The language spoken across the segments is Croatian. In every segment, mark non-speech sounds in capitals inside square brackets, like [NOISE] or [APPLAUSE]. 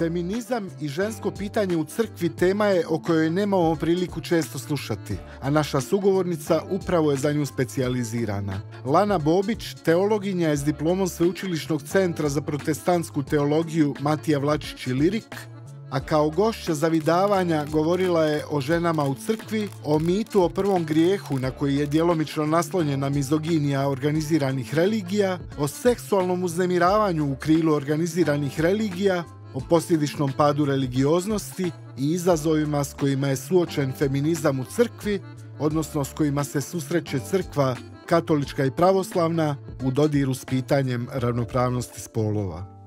Feminizam i žensko pitanje u crkvi tema je o kojoj nemamo priliku često slušati, a naša sugovornica upravo je za nju specijalizirana. Lana Bobić, teologinja je s diplomom Sveučilišnog centra za protestantsku teologiju Matija Vlačić i Lirik, a kao gošća zavidavanja govorila je o ženama u crkvi, o mitu o prvom grijehu na koji je djelomično naslonjena mizoginija organiziranih religija, o seksualnom uznemiravanju u krilu organiziranih religija, o posljedičnom padu religioznosti i izazovima s kojima je suočen feminizam u crkvi, odnosno s kojima se susreće crkva katolička i pravoslavna u dodiru s pitanjem ravnopravnosti spolova.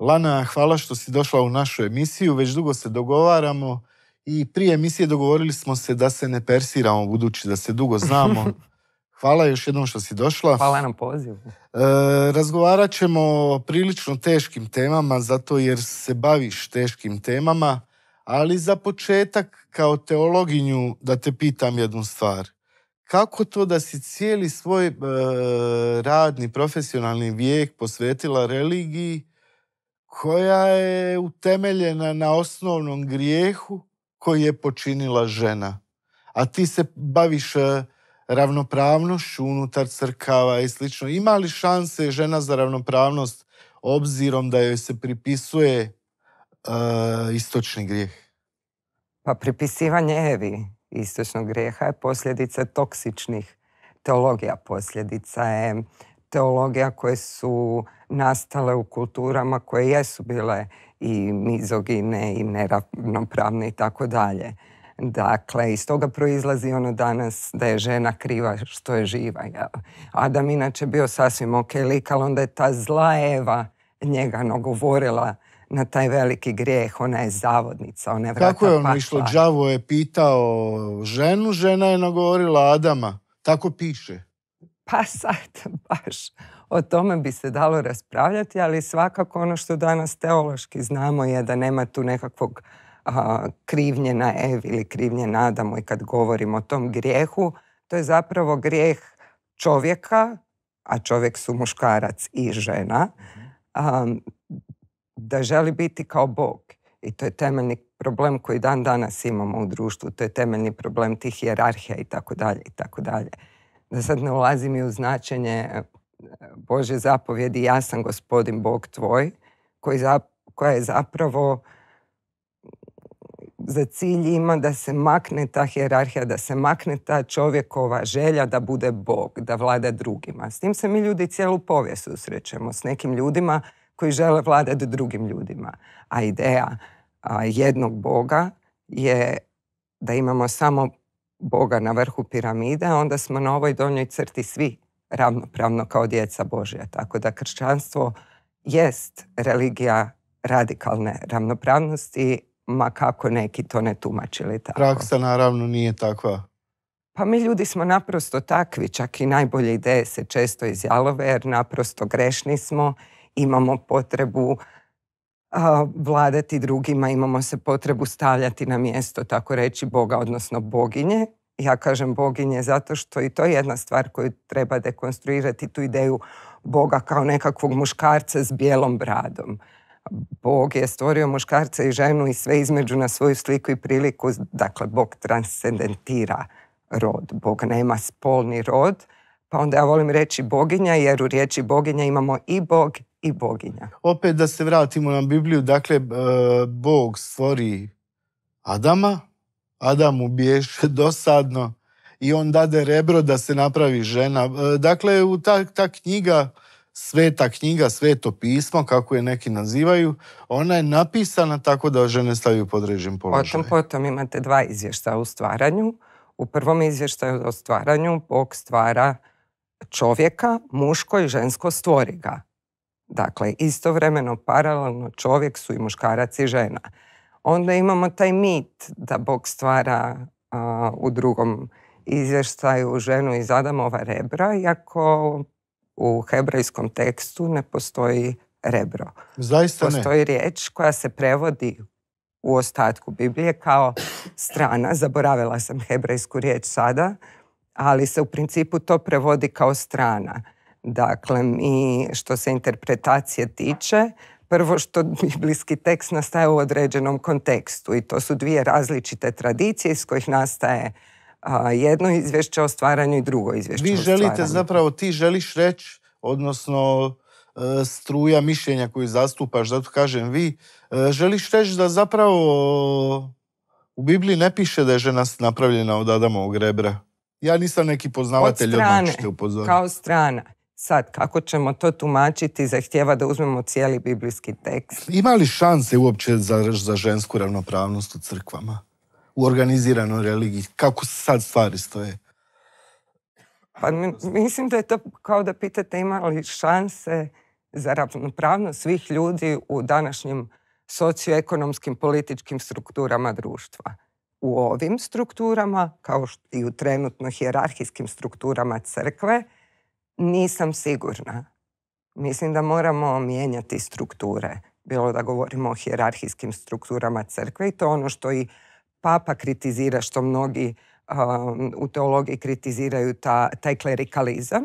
Lana, hvala što si došla u našu emisiju. Već dugo se dogovaramo i prije emisije dogovorili smo se da se ne persiramo, budući da se dugo znamo. [LAUGHS] Hvala još jednom što si došla. Hvala na pozivu. E, razgovarat ćemo o prilično teškim temama, zato jer se baviš teškim temama, ali za početak kao teologinju da te pitam jednu stvar. Kako to da si cijeli svoj e, radni, profesionalni vijek posvetila religiji koja je utemeljena na osnovnom grijehu koji je počinila žena? A ti se baviš... E, ravnopravnošću unutar crkava i slično. Ima li šanse žena za ravnopravnost obzirom da joj se pripisuje e, istočni grijeh? Pa pripisivanje evi istočnog grijeha je posljedica toksičnih teologija. Posljedica je teologija koje su nastale u kulturama koje jesu bile i mizogine i neravnopravne i tako dalje. Dakle, iz toga proizlazi ono danas da je žena kriva što je živa. Jel? Adam inače bio sasvim ok lik, ali onda je ta zla Eva njega nagovorila na taj veliki grijeh, ona je zavodnica, ona je vrata Kako je ono išlo? Džavo je pitao ženu, žena je nagovorila Adama. Tako piše. Pa sad, baš, o tome bi se dalo raspravljati, ali svakako ono što danas teološki znamo je da nema tu nekakvog krivnje na Ev ili krivnje na Adamu i kad govorimo o tom grijehu, to je zapravo grijeh čovjeka, a čovjek su muškarac i žena, mhm. da želi biti kao Bog. I to je temeljni problem koji dan danas imamo u društvu, to je temeljni problem tih jerarhija i tako dalje i tako dalje. Da sad ne ulazim i u značenje e, Bože zapovjedi ja sam gospodin Bog tvoj, koja je zapravo za cilj ima da se makne ta hjerarhija, da se makne ta čovjekova želja da bude Bog, da vlada drugima. S tim se mi ljudi cijelu povijest susrećemo, s nekim ljudima koji žele vladati drugim ljudima. A ideja jednog Boga je da imamo samo Boga na vrhu piramide, a onda smo na ovoj donjoj crti svi ravnopravno kao djeca Božja. Tako da kršćanstvo jest religija radikalne ravnopravnosti ma kako neki to ne tumačili tako. Praksa naravno nije takva. Pa mi ljudi smo naprosto takvi, čak i najbolje ideje se često izjalove jer naprosto grešni smo, imamo potrebu vladati drugima, imamo se potrebu stavljati na mjesto, tako reći, Boga, odnosno boginje. Ja kažem boginje zato što i to je jedna stvar koju treba dekonstruirati, tu ideju Boga kao nekakvog muškarca s bijelom bradom. Bog je stvorio muškarca i ženu i sve između na svoju sliku i priliku. Dakle, Bog transcendentira rod. Bog nema spolni rod. Pa onda ja volim reći boginja, jer u riječi boginja imamo i Bog i boginja. Opet da se vratimo na Bibliju, dakle, Bog stvori Adama, Adamu ubiješ [LAUGHS] dosadno i on dade rebro da se napravi žena. Dakle, u ta, ta knjiga sveta knjiga, sveto pismo, kako je neki nazivaju, ona je napisana tako da žene stavljaju režim položaj. Potom, potom imate dva izvještaja u stvaranju. U prvom izvještaju o stvaranju Bog stvara čovjeka, muško i žensko stvori ga. Dakle, istovremeno, paralelno čovjek su i muškarac i žena. Onda imamo taj mit da Bog stvara u drugom izvještaju ženu iz Adamova rebra, iako u hebrajskom tekstu ne postoji rebro. Zaista Postoji riječ koja se prevodi u ostatku Biblije kao strana. Zaboravila sam hebrajsku riječ sada, ali se u principu to prevodi kao strana. Dakle, mi što se interpretacije tiče, prvo što biblijski tekst nastaje u određenom kontekstu i to su dvije različite tradicije iz kojih nastaje jedno izvješće o stvaranju i drugo izvješće Vi želite zapravo, ti želiš reći, odnosno e, struja mišljenja koju zastupaš, zato kažem vi, e, želiš reći da zapravo u Bibliji ne piše da je žena napravljena od Adamovog rebra. Ja nisam neki poznavatelj, od strane, kao strana. Sad, kako ćemo to tumačiti, zahtjeva da uzmemo cijeli biblijski tekst. Ima li šanse uopće za, za žensku ravnopravnost u crkvama? u organiziranoj religiji? Kako sad stvari stoje? Pa mislim da je to kao da pitate ima li šanse za ravnopravnost svih ljudi u današnjim socioekonomskim političkim strukturama društva. U ovim strukturama, kao i u trenutno hijerarhijskim strukturama crkve, nisam sigurna. Mislim da moramo mijenjati strukture. Bilo da govorimo o hijerarhijskim strukturama crkve i to ono što i papa kritizira, što mnogi um, u teologiji kritiziraju taj klerikalizam,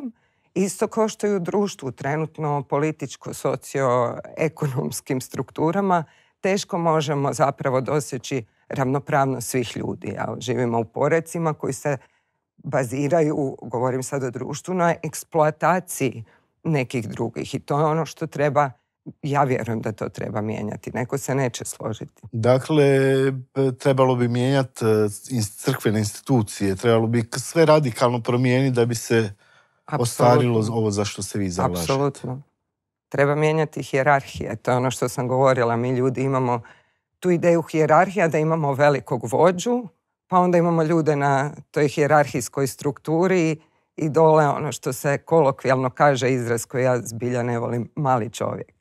isto kao što je u društvu trenutno političko, socioekonomskim strukturama, teško možemo zapravo doseći ravnopravnost svih ljudi. živimo u porecima koji se baziraju, govorim sad o društvu, na eksploataciji nekih drugih. I to je ono što treba ja vjerujem da to treba mijenjati. Neko se neće složiti. Dakle, trebalo bi mijenjati e, crkvene institucije, trebalo bi sve radikalno promijeniti da bi se ostvarilo ovo za što se vi zalažete. Apsolutno. Treba mijenjati hjerarhije. To je ono što sam govorila. Mi ljudi imamo tu ideju hijerarhija da imamo velikog vođu, pa onda imamo ljude na toj hjerarhijskoj strukturi i dole ono što se kolokvijalno kaže izraz koji ja zbilja ne volim, mali čovjek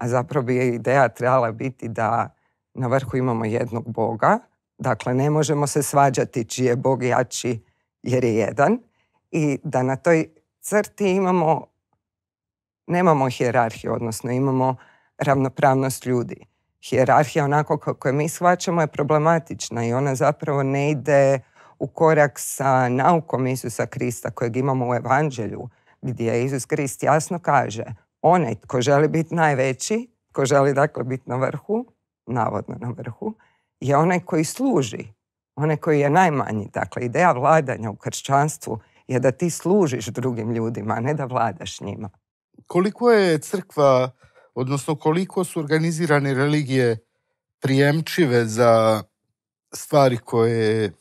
a zapravo bi ideja trebala biti da na vrhu imamo jednog Boga, dakle ne možemo se svađati čiji je Bog jači jer je jedan i da na toj crti imamo, nemamo hijerarhiju, odnosno imamo ravnopravnost ljudi. Hijerarhija onako kako je mi shvaćamo je problematična i ona zapravo ne ide u korak sa naukom Isusa Krista kojeg imamo u Evanđelju, gdje Isus Krist jasno kaže onaj tko želi biti najveći, tko želi dakle biti na vrhu, navodno na vrhu, je onaj koji služi, onaj koji je najmanji. Dakle, ideja vladanja u kršćanstvu je da ti služiš drugim ljudima, a ne da vladaš njima. Koliko je crkva, odnosno koliko su organizirane religije prijemčive za stvari koje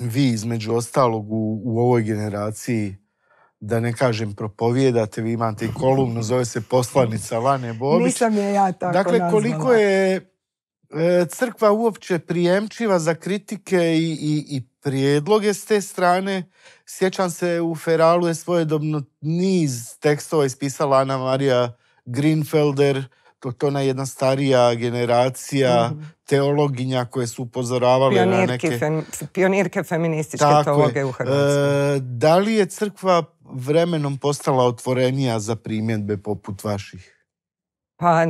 vi između ostalog u, u ovoj generaciji da ne kažem propovijedate, vi imate i kolumnu, zove se Poslanica Vane Bobić. Nisam je ja tako Dakle, koliko je e, crkva uopće prijemčiva za kritike i, prijedloge s te strane. Sjećam se, u Feralu je svojedobno niz tekstova ispisala Ana Marija Greenfelder, to, je ona jedna starija generacija mhm. teologinja koje su upozoravale na neke... pionirke feminističke teologe u Hrvatskoj. E, da li je crkva vremenom postala otvorenija za primjedbe poput vaših? Pa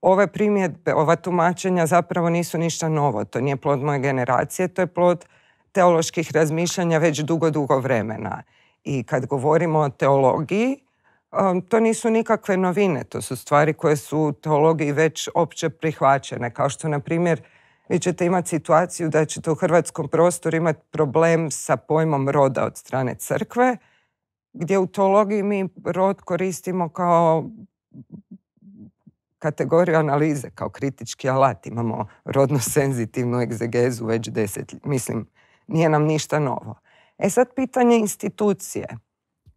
ove primjedbe, ova tumačenja zapravo nisu ništa novo. To nije plod moje generacije, to je plod teoloških razmišljanja već dugo, dugo vremena. I kad govorimo o teologiji, um, to nisu nikakve novine. To su stvari koje su u teologiji već opće prihvaćene. Kao što, na primjer, vi ćete imati situaciju da ćete u hrvatskom prostoru imati problem sa pojmom roda od strane crkve, gdje u teologiji mi rod koristimo kao kategoriju analize, kao kritički alat. Imamo rodno senzitivnu egzegezu već deset, mislim, nije nam ništa novo. E sad pitanje institucije.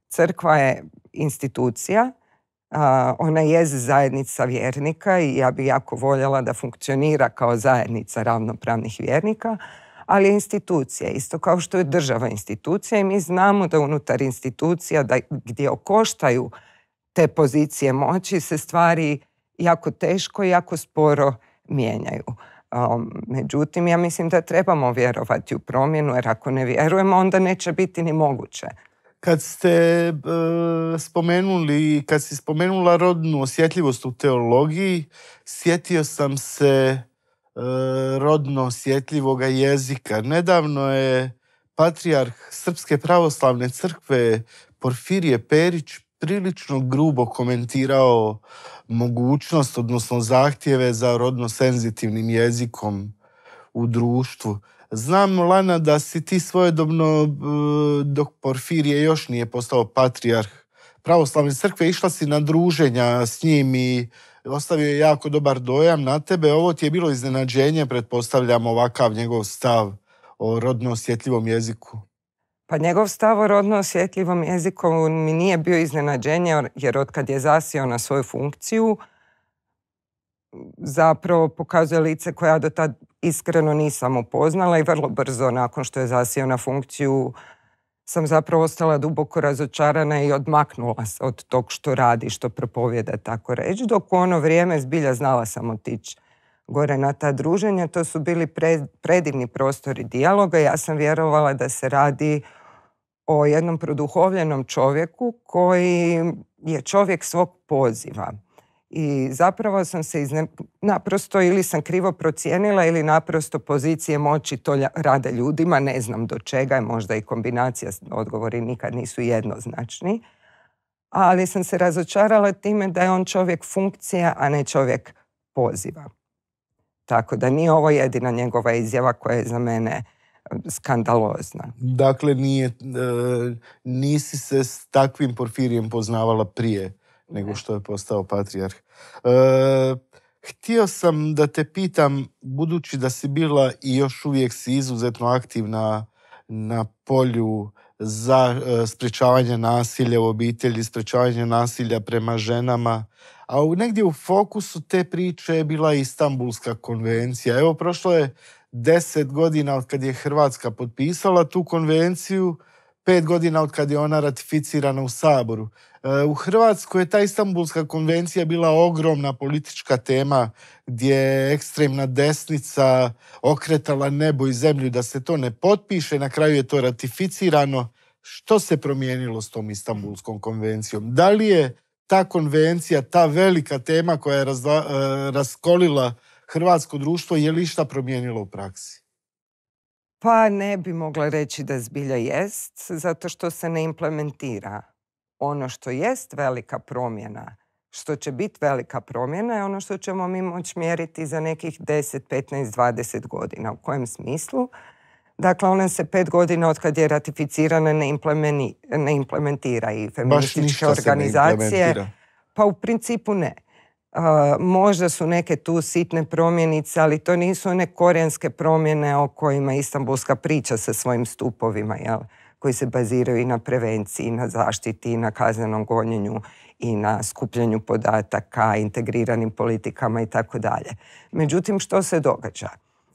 Crkva je institucija, ona je zajednica vjernika i ja bi jako voljela da funkcionira kao zajednica ravnopravnih vjernika, ali je institucija isto kao što je država institucija i mi znamo da unutar institucija da, gdje okoštaju te pozicije moći se stvari jako teško i jako sporo mijenjaju. Um, međutim, ja mislim da trebamo vjerovati u promjenu, jer ako ne vjerujemo, onda neće biti ni moguće. Kad ste e, spomenuli, kad si spomenula rodnu osjetljivost u teologiji, sjetio sam se E, rodno osjetljivoga jezika. Nedavno je patrijarh Srpske pravoslavne crkve Porfirije Perić prilično grubo komentirao mogućnost, odnosno zahtjeve za rodno senzitivnim jezikom u društvu. Znam, Lana, da si ti svojedobno, e, dok Porfirije još nije postao patrijarh pravoslavne crkve, išla si na druženja s njim i ostavio je jako dobar dojam na tebe. Ovo ti je bilo iznenađenje, pretpostavljam, ovakav njegov stav o rodno osjetljivom jeziku. Pa njegov stav o rodno osjetljivom jeziku mi nije bio iznenađenje, jer otkad je zasio na svoju funkciju, zapravo pokazuje lice koja ja do tad iskreno nisam upoznala i vrlo brzo nakon što je zasio na funkciju sam zapravo ostala duboko razočarana i odmaknula se od tog što radi, što propovjeda, tako reći. Dok u ono vrijeme zbilja znala sam otići gore na ta druženja. To su bili predivni prostori dijaloga. Ja sam vjerovala da se radi o jednom produhovljenom čovjeku koji je čovjek svog poziva. I zapravo sam se naprosto ili sam krivo procijenila ili naprosto pozicije moći to rade ljudima, ne znam do čega je možda i kombinacija, odgovori nikad nisu jednoznačni. Ali sam se razočarala time da je on čovjek funkcija, a ne čovjek poziva. Tako da nije ovo jedina njegova izjava koja je za mene e, skandalozna. Dakle, nije, e, nisi se s takvim porfirijem poznavala prije nego e. što je postao patrijarh. E, htio sam da te pitam, budući da si bila i još uvijek si izuzetno aktivna na polju za e, sprječavanje nasilja u obitelji, sprječavanje nasilja prema ženama, a u, negdje u fokusu te priče je bila Istanbulska konvencija. Evo, prošlo je deset godina od kad je Hrvatska potpisala tu konvenciju, pet godina od kad je ona ratificirana u Saboru. E, u Hrvatskoj je ta Istanbulska konvencija bila ogromna politička tema gdje je ekstremna desnica okretala nebo i zemlju da se to ne potpiše. Na kraju je to ratificirano. Što se promijenilo s tom Istanbulskom konvencijom? Da li je ta konvencija, ta velika tema koja je e, raskolila hrvatsko društvo, je li išta promijenilo u praksi? Pa ne bi mogla reći da zbilja jest, zato što se ne implementira. Ono što jest velika promjena, što će biti velika promjena je ono što ćemo mi moći mjeriti za nekih 10, 15, 20 godina. U kojem smislu? Dakle, ona se pet godina od kad je ratificirana ne, ne implementira i feminističke organizacije. Pa u principu ne možda su neke tu sitne promjenice, ali to nisu one korijenske promjene o kojima istambulska priča sa svojim stupovima, koji se baziraju i na prevenciji, i na zaštiti, i na kaznenom gonjenju, i na skupljanju podataka, integriranim politikama i tako dalje. Međutim, što se događa?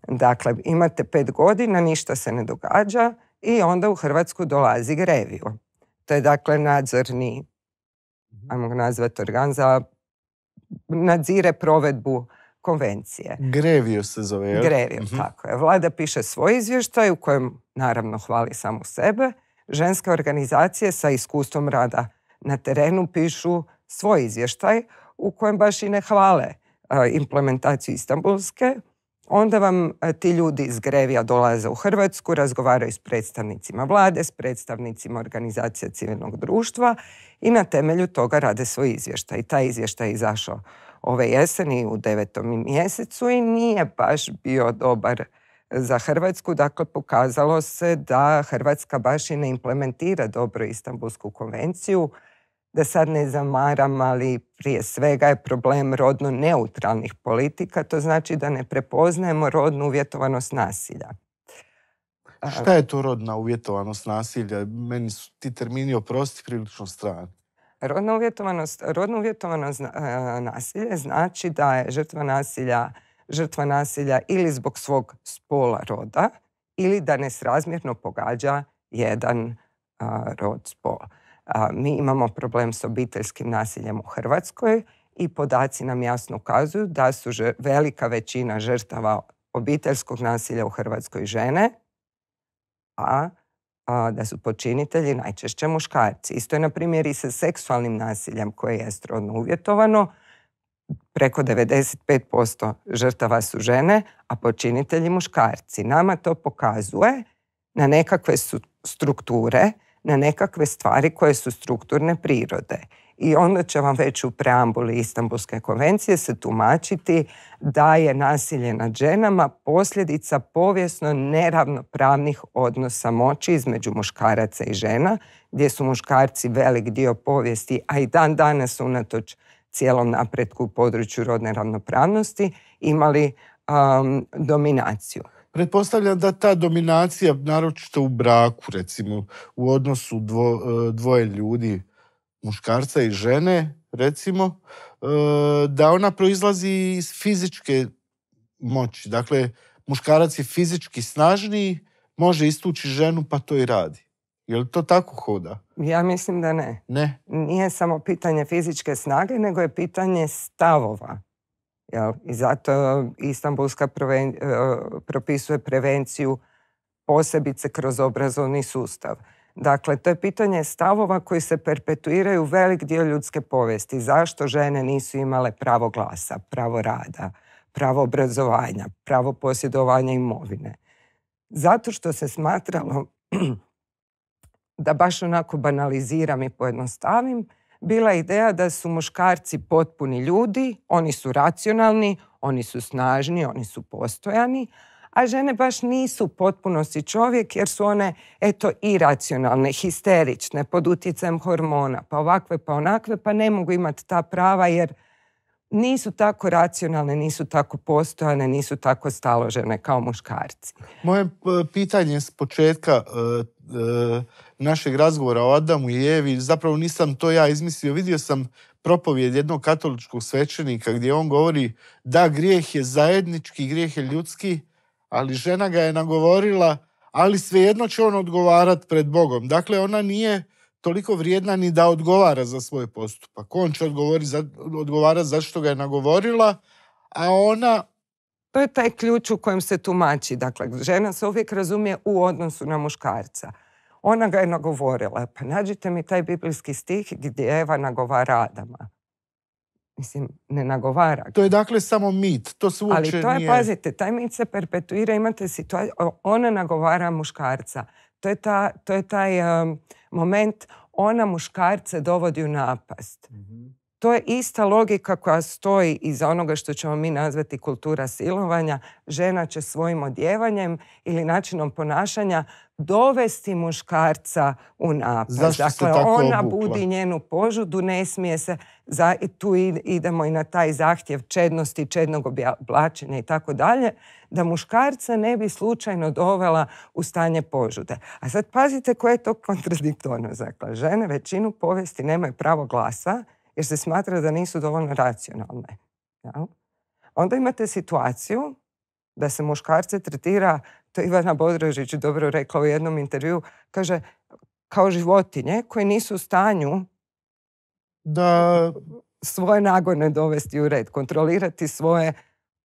Dakle, imate pet godina, ništa se ne događa i onda u Hrvatsku dolazi grevio. To je dakle nadzorni, mhm. ajmo ga nazvati organ za nadzire provedbu konvencije. Grevio se zove. Je? Grevio, mhm. tako je. Vlada piše svoj izvještaj u kojem naravno hvali samo sebe. Ženske organizacije sa iskustvom rada na terenu pišu svoj izvještaj u kojem baš i ne hvale e, implementaciju istambulske Onda vam e, ti ljudi iz Grevija dolaze u Hrvatsku, razgovaraju s predstavnicima vlade, s predstavnicima organizacija civilnog društva i na temelju toga rade svoj izvještaj. I taj izvještaj je izašao ove jeseni u devetom mjesecu i nije baš bio dobar za Hrvatsku. Dakle, pokazalo se da Hrvatska baš i ne implementira dobro Istanbulsku konvenciju da sad ne zamaram, ali prije svega je problem rodno neutralnih politika, to znači da ne prepoznajemo rodnu uvjetovanost nasilja. Šta je to rodna uvjetovanost nasilja? Meni su ti termini oprosti prilično strani. Rodna uvjetovanost, rodno uvjetovanost nasilje znači da je žrtva nasilja žrtva nasilja ili zbog svog spola roda ili da nesrazmjerno pogađa jedan rod spola mi imamo problem s obiteljskim nasiljem u Hrvatskoj i podaci nam jasno ukazuju da su velika većina žrtava obiteljskog nasilja u Hrvatskoj žene, a, da su počinitelji najčešće muškarci. Isto je na primjer i sa seksualnim nasiljem koje je strodno uvjetovano. Preko 95% žrtava su žene, a počinitelji muškarci. Nama to pokazuje na nekakve strukture na nekakve stvari koje su strukturne prirode. I onda će vam već u preambuli Istanbulske konvencije se tumačiti da je nasilje nad ženama posljedica povijesno neravnopravnih odnosa moći između muškaraca i žena, gdje su muškarci velik dio povijesti, a i dan danas unatoč cijelom napretku u području rodne ravnopravnosti imali dominaciju. Pretpostavljam da ta dominacija, naročito u braku, recimo, u odnosu e, dvoje ljudi, muškarca i žene, recimo, e, da ona proizlazi iz fizičke moći. Dakle, muškarac je fizički snažniji, može istući ženu pa to i radi. Je li to tako hoda? Ja mislim da ne. Ne? Nije samo pitanje fizičke snage, nego je pitanje stavova. I zato eh, Istanbulska eh, propisuje prevenciju posebice kroz obrazovni sustav. Dakle, to je pitanje stavova koji se perpetuiraju velik dio ljudske povijesti. Zašto žene nisu imale pravo glasa, pravo rada, pravo obrazovanja, pravo posjedovanja imovine? Zato što se smatralo, [CLEARS THROAT] da baš onako banaliziram i pojednostavim, bila ideja da su muškarci potpuni ljudi, oni su racionalni, oni su snažni, oni su postojani, a žene baš nisu potpunosti čovjek jer su one eto iracionalne, histerične, pod utjecajem hormona, pa ovakve pa onakve, pa ne mogu imati ta prava jer nisu tako racionalne, nisu tako postojane, nisu tako staložene kao muškarci. Moje eh, pitanje s početka eh, eh, našeg razgovora o Adamu i Evi, zapravo nisam to ja izmislio, vidio sam propovjed jednog katoličkog svećenika gdje on govori da grijeh je zajednički, grijeh je ljudski, ali žena ga je nagovorila, ali svejedno će on odgovarat pred Bogom. Dakle, ona nije toliko vrijedna ni da odgovara za svoj postupak. On će za, odgovarati zašto ga je nagovorila, a ona... To je taj ključ u kojem se tumači. Dakle, žena se uvijek razumije u odnosu na muškarca. Ona ga je nagovorila. Pa nađite mi taj biblijski stih gdje Eva nagovara Adama. Mislim, ne nagovara. To je dakle samo mit. To se Ali to je, pazite, taj mit se perpetuira. Imate situaciju, ona nagovara muškarca. To je, ta, to je taj um, moment, ona muškarce dovodi u napast. Mhm. To je ista logika koja stoji iza onoga što ćemo mi nazvati kultura silovanja. Žena će svojim odjevanjem ili načinom ponašanja dovesti muškarca u napad. dakle, ona budi njenu požudu, ne smije se, za, tu idemo i na taj zahtjev čednosti, čednog oblačenja i tako dalje, da muškarca ne bi slučajno dovela u stanje požude. A sad pazite koje je to kontradiktorno. Dakle, žene većinu povesti nemaju pravo glasa, jer se smatra da nisu dovoljno racionalne. Onda imate situaciju da se muškarce tretira, to je Ivana Bodrožić dobro rekla u jednom intervju, kaže kao životinje koje nisu u stanju da svoje nagone dovesti u red, kontrolirati svoje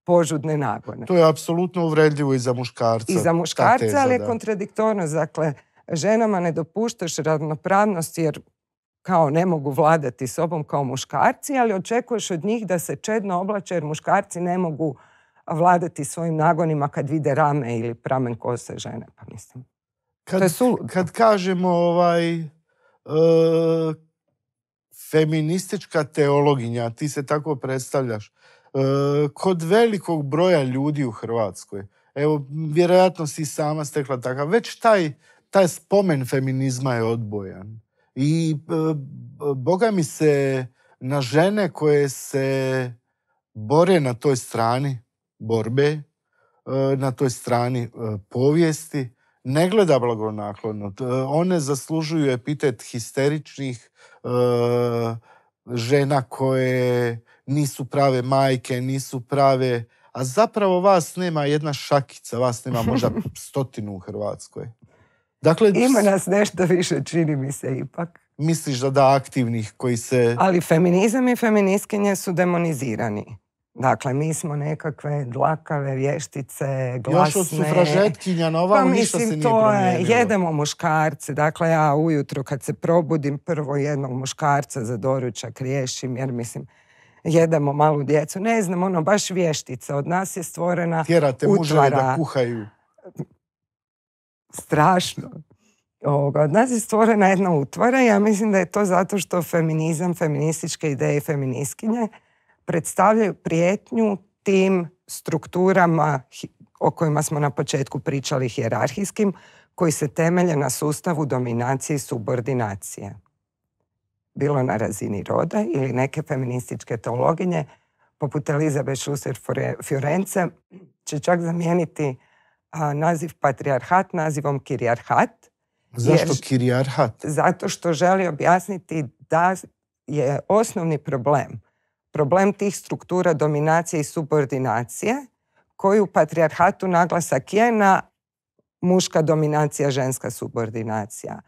požudne nagone. To je apsolutno uvredljivo i za muškarca. I za muškarca, ali je kontradiktorno. Dakle, ženama ne dopuštaš radnopravnost, jer kao ne mogu vladati sobom kao muškarci, ali očekuješ od njih da se čedno oblače jer muškarci ne mogu vladati svojim nagonima kad vide rame ili pramen kose žene. Pa mislim, kad, to Kad kažemo ovaj, e, feministička teologinja, ti se tako predstavljaš, e, kod velikog broja ljudi u Hrvatskoj, evo, vjerojatno si sama stekla takav, već taj, taj spomen feminizma je odbojan. I e, boga mi se na žene koje se bore na toj strani borbe, e, na toj strani e, povijesti, ne gleda blagonaklonno. One zaslužuju epitet histeričnih žena koje nisu prave majke, nisu prave... A zapravo vas nema jedna šakica, vas nema možda [LAUGHS] stotinu u Hrvatskoj. Dakle, Ima nas nešto više, čini mi se ipak. Misliš da da aktivnih koji se... Ali feminizam i feministkinje su demonizirani. Dakle, mi smo nekakve dlakave vještice, glasne... Još od sufražetkinja na ovam pa, ništa se nije to je, jedemo muškarce. Dakle, ja ujutro kad se probudim, prvo jednog muškarca za doručak riješim, jer mislim, jedemo malu djecu. Ne znam, ono, baš vještica Od nas je stvorena Tjerate muževe da kuhaju strašno. Od nas je stvorena jedna utvara ja mislim da je to zato što feminizam, feminističke ideje i feministkinje predstavljaju prijetnju tim strukturama o kojima smo na početku pričali hijerarhijskim, koji se temelje na sustavu dominacije i subordinacije. Bilo na razini roda ili neke feminističke teologinje, poput Elizabeth Schuster-Fiorence, će čak zamijeniti naziv patrijarhat nazivom kirijarhat. Zašto kirijarhat? Zato što želi objasniti da je osnovni problem, problem tih struktura dominacije i subordinacije, koji u patrijarhatu naglasak je na muška dominacija, ženska subordinacija.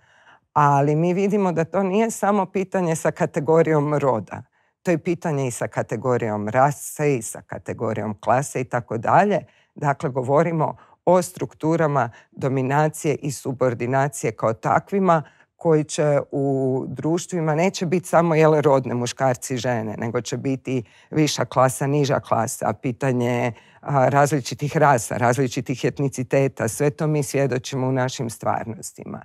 Ali mi vidimo da to nije samo pitanje sa kategorijom roda. To je pitanje i sa kategorijom rase i sa kategorijom klase i tako dalje. Dakle, govorimo o strukturama dominacije i subordinacije kao takvima koji će u društvima neće biti samo jele rodne muškarci i žene, nego će biti viša klasa, niža klasa, pitanje različitih rasa, različitih etniciteta, sve to mi svjedočimo u našim stvarnostima.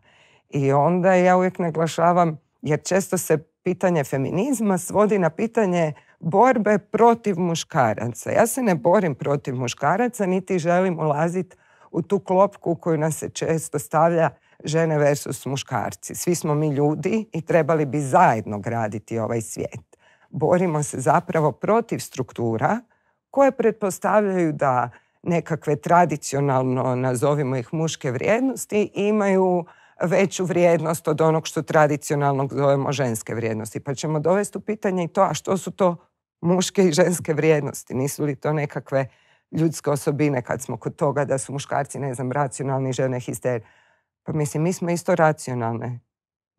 I onda ja uvijek naglašavam, jer često se pitanje feminizma svodi na pitanje borbe protiv muškaraca. Ja se ne borim protiv muškaraca, niti želim ulaziti u tu klopku koju nas se često stavlja žene versus muškarci. Svi smo mi ljudi i trebali bi zajedno graditi ovaj svijet. Borimo se zapravo protiv struktura koje pretpostavljaju da nekakve tradicionalno, nazovimo ih muške vrijednosti, imaju veću vrijednost od onog što tradicionalno zovemo ženske vrijednosti. Pa ćemo dovesti u pitanje i to, a što su to muške i ženske vrijednosti? Nisu li to nekakve ljudske osobine kad smo kod toga da su muškarci, ne znam, racionalni, žene histerije. Pa mislim, mi smo isto racionalne.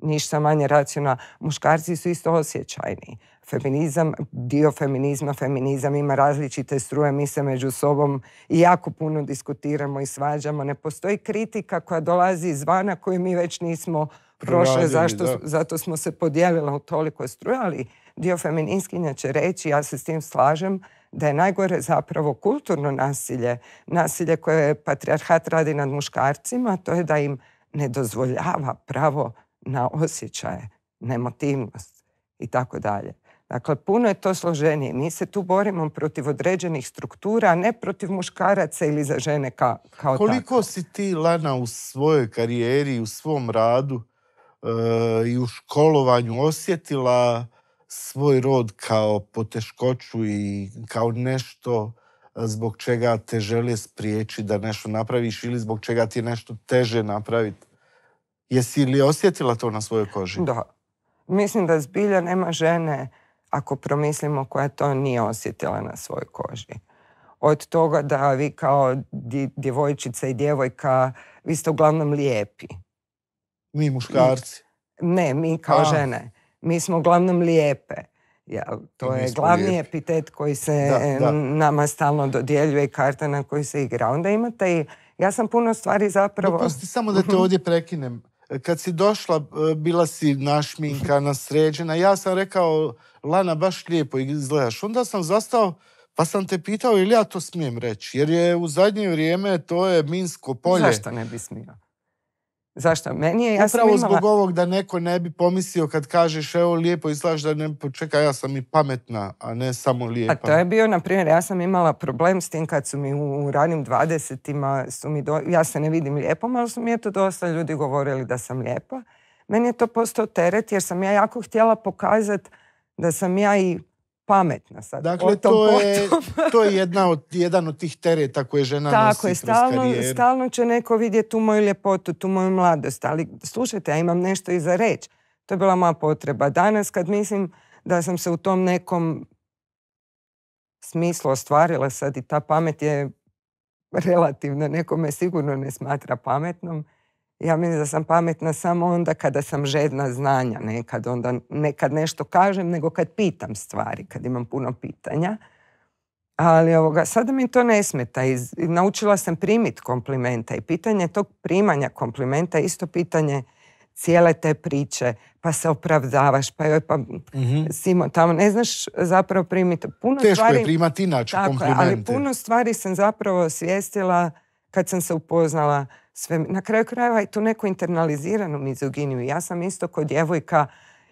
Ništa manje racionalne Muškarci su isto osjećajni. Feminizam, dio feminizma, feminizam ima različite struje, mi se među sobom jako puno diskutiramo i svađamo. Ne postoji kritika koja dolazi izvana koju mi već nismo prošle, zašto, zato smo se podijelili u toliko struje, ali dio feministkinja će reći, ja se s tim slažem, da je najgore zapravo kulturno nasilje, nasilje koje patriarhat radi nad muškarcima, to je da im ne dozvoljava pravo na osjećaje, na emotivnost i tako dalje. Dakle, puno je to složenije. Mi se tu borimo protiv određenih struktura, a ne protiv muškaraca ili za žene kao kao Koliko si ti, Lana, u svojoj karijeri, u svom radu e, i u školovanju osjetila svoj rod kao poteškoću i kao nešto e, zbog čega te žele spriječi da nešto napraviš ili zbog čega ti je nešto teže napraviti. Jesi li osjetila to na svojoj koži? Da. Mislim da zbilja nema žene, ako promislimo, koja to nije osjetila na svojoj koži. Od toga da vi kao djevojčica i djevojka, vi ste uglavnom lijepi. Mi muškarci? Ne, mi kao žene. Mi smo uglavnom lijepe. Ja, to je glavni epitet koji se eh, nama stalno dodjeljuje i karta na koju se igra. Onda imate i, ja sam puno stvari zapravo... samo da te mhm. ovdje prekinem. Kad si došla, eh, bila si našminkana, mhm. sređena. Ja sam rekao, Lana, baš lijepo izgledaš. Onda sam zastao, pa sam te pitao ili ja to smijem reći. Jer je u zadnje vrijeme to je Minsko polje. Zašto ne bi smio? Zašto? Meni je, ja Upravo zbog ovog da neko ne bi pomislio kad kažeš evo lijepo I da ne počeka pa ja sam i pametna, a ne samo lijepa. Pa to je bio, na primjer, ja sam imala problem s tim kad su mi u ranim dvadesetima, su mi ja se ne vidim lijepo, ali su mi je to dosta ljudi govorili da sam lijepa. Meni je to postao teret jer sam ja jako htjela pokazati da sam ja i pametna sad. Dakle, to, je, [LAUGHS] to je jedna od, jedan od tih tereta koje žena Tako nosi je, stalno, stalno će neko vidjeti tu moju ljepotu, tu moju mladost. Ali slušajte, ja imam nešto i za reći. To je bila moja potreba. Danas kad mislim da sam se u tom nekom smislu ostvarila sad i ta pamet je relativna. Nekome sigurno ne smatra pametnom ja mislim da sam pametna samo onda kada sam žedna znanja nekad, onda ne kad nešto kažem, nego kad pitam stvari, kad imam puno pitanja. Ali ovoga, sada mi to ne smeta. i naučila sam primit komplimenta i pitanje tog primanja komplimenta je isto pitanje cijele te priče, pa se opravdavaš, pa joj pa mhm. simo tamo, ne znaš zapravo primiti. Puno Teško stvari, je primati inače komplimente. ali puno stvari sam zapravo osvijestila kad sam se upoznala sve, na kraju krajeva i tu neku internaliziranu mizoginiju. Ja sam isto kod djevojka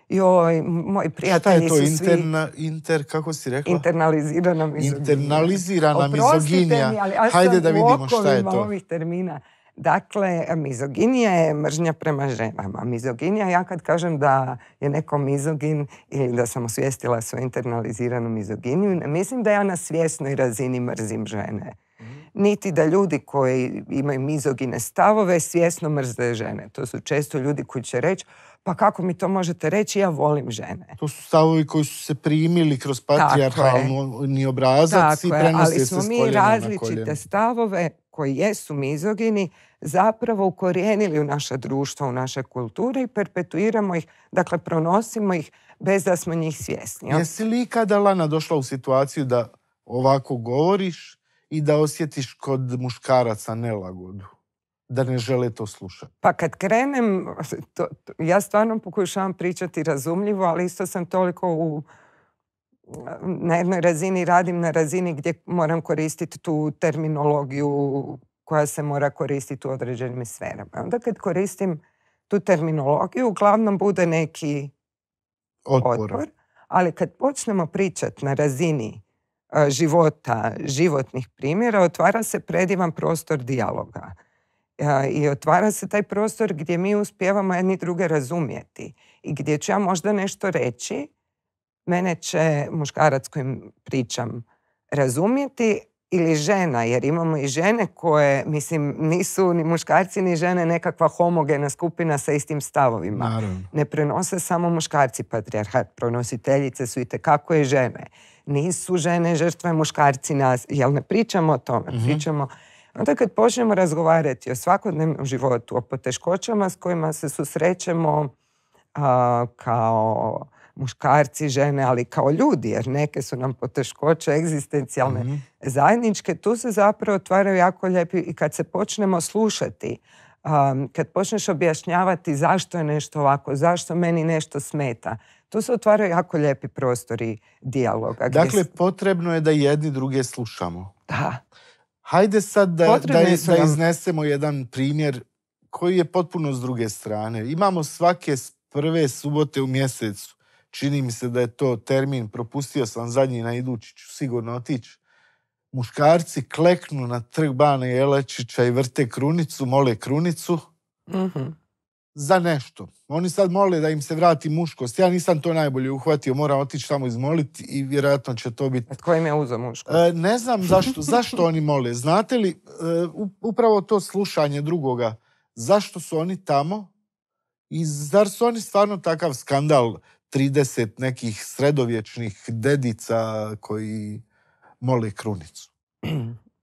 joj, moji prijatelji su svi... Šta je to interna, inter, kako si rekla? Internalizirana mizoginija. Internalizirana mizoginija. Hajde da vidimo šta je to. ovih termina. Dakle, mizoginija je mržnja prema ženama. Mizoginija, ja kad kažem da je neko mizogin ili da sam osvijestila svoju internaliziranu mizoginiju, mislim da ja na svjesnoj razini mrzim žene. Mhm. niti da ljudi koji imaju mizogine stavove svjesno mrze žene. To su često ljudi koji će reći pa kako mi to možete reći, ja volim žene. To su stavovi koji su se primili kroz ni obrazac Tako i ali smo mi različite stavove koji jesu mizogini zapravo ukorijenili u naša društva, u naše kulture i perpetuiramo ih, dakle pronosimo ih bez da smo njih svjesni. Jesi li ikada, Lana, došla u situaciju da ovako govoriš i da osjetiš kod muškaraca nelagodu da ne žele to slušati. Pa kad krenem, [LAUGHS] to, ja stvarno pokušavam pričati razumljivo, ali isto sam toliko u na jednoj razini radim na razini gdje moram koristiti tu terminologiju koja se mora koristiti u određenim sferama. Onda kad koristim tu terminologiju, uglavnom bude neki otpor. otpor ali kad počnemo pričati na razini života, životnih primjera, otvara se predivan prostor dijaloga. I otvara se taj prostor gdje mi uspjevamo jedni druge razumjeti i gdje ću ja možda nešto reći, mene će muškarac kojim pričam razumjeti ili žena, jer imamo i žene koje, mislim, nisu ni muškarci ni žene nekakva homogena skupina sa istim stavovima. Ne prenose samo muškarci patrijarhat, pronositeljice su i tekako i žene nisu žene žrtve, muškarci nas, jel ne pričamo o tome, mhm. pričamo onda kad počnemo razgovarati o svakodnevnom životu, o poteškoćama s kojima se susrećemo kao muškarci, žene, ali kao ljudi, jer neke su nam poteškoće egzistencijalne mhm. zajedničke, tu se zapravo otvaraju jako lijepi i kad se počnemo slušati, kad počneš objašnjavati zašto je nešto ovako, zašto meni nešto smeta, tu se otvaraju jako lijepi prostori dijaloga. Dakle, potrebno je da jedni druge slušamo. Da. Hajde sad da, da, iznesemo jedan primjer koji je potpuno s druge strane. Imamo svake prve subote u mjesecu. Čini mi se da je to termin, propustio sam zadnji na idući, ću sigurno otići. Muškarci kleknu na trg Bane Jelačića i vrte krunicu, mole krunicu. Mhm za nešto. Oni sad mole da im se vrati muškost. Ja nisam to najbolje uhvatio, moram otići tamo izmoliti i vjerojatno će to biti... Tko im je uzao muškost? E, ne znam zašto, zašto oni mole. Znate li, e, upravo to slušanje drugoga, zašto su oni tamo i zar su oni stvarno takav skandal 30 nekih sredovječnih dedica koji mole krunicu?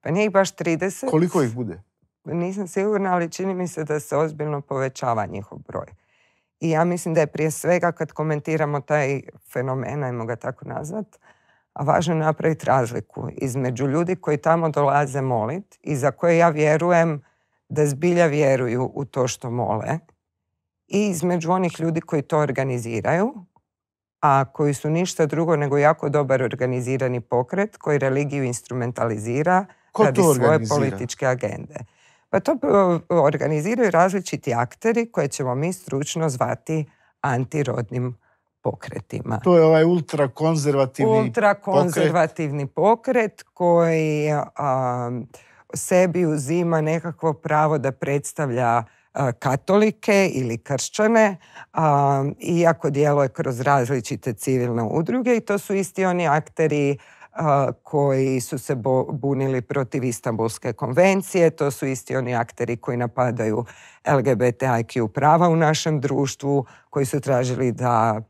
Pa nije ih baš 30. Koliko ih bude? nisam sigurna, ali čini mi se da se ozbiljno povećava njihov broj. I ja mislim da je prije svega kad komentiramo taj fenomen, ajmo ga tako nazvat, a važno je napraviti razliku između ljudi koji tamo dolaze molit i za koje ja vjerujem da zbilja vjeruju u to što mole i između onih ljudi koji to organiziraju, a koji su ništa drugo nego jako dobar organizirani pokret koji religiju instrumentalizira Ko radi svoje političke agende. Pa to e, organiziraju različiti akteri koje ćemo mi stručno zvati antirodnim pokretima. To je ovaj ultrakonzervativni Ultrakonzervativni pokret, koji sebi uzima nekakvo pravo da predstavlja e, katolike ili kršćane, iako iako djeluje kroz različite civilne udruge i to su isti oni akteri koji su se bunili protiv Istanbulske konvencije. To su isti oni akteri koji napadaju LGBTIQ prava u našem društvu, koji su tražili da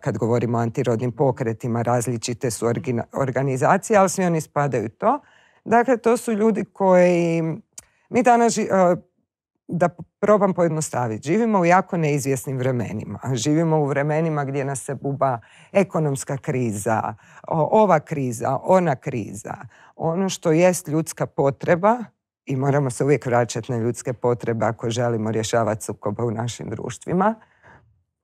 kad govorimo o antirodnim pokretima, različite su organizacije, ali svi oni spadaju to. Dakle, to su ljudi koji mi danas da probam pojednostaviti. Živimo u jako neizvjesnim vremenima. Živimo u vremenima gdje nas se buba ekonomska kriza, ova kriza, ona kriza. Ono što jest ljudska potreba i moramo se uvijek vraćati na ljudske potrebe ako želimo rješavati sukoba u našim društvima,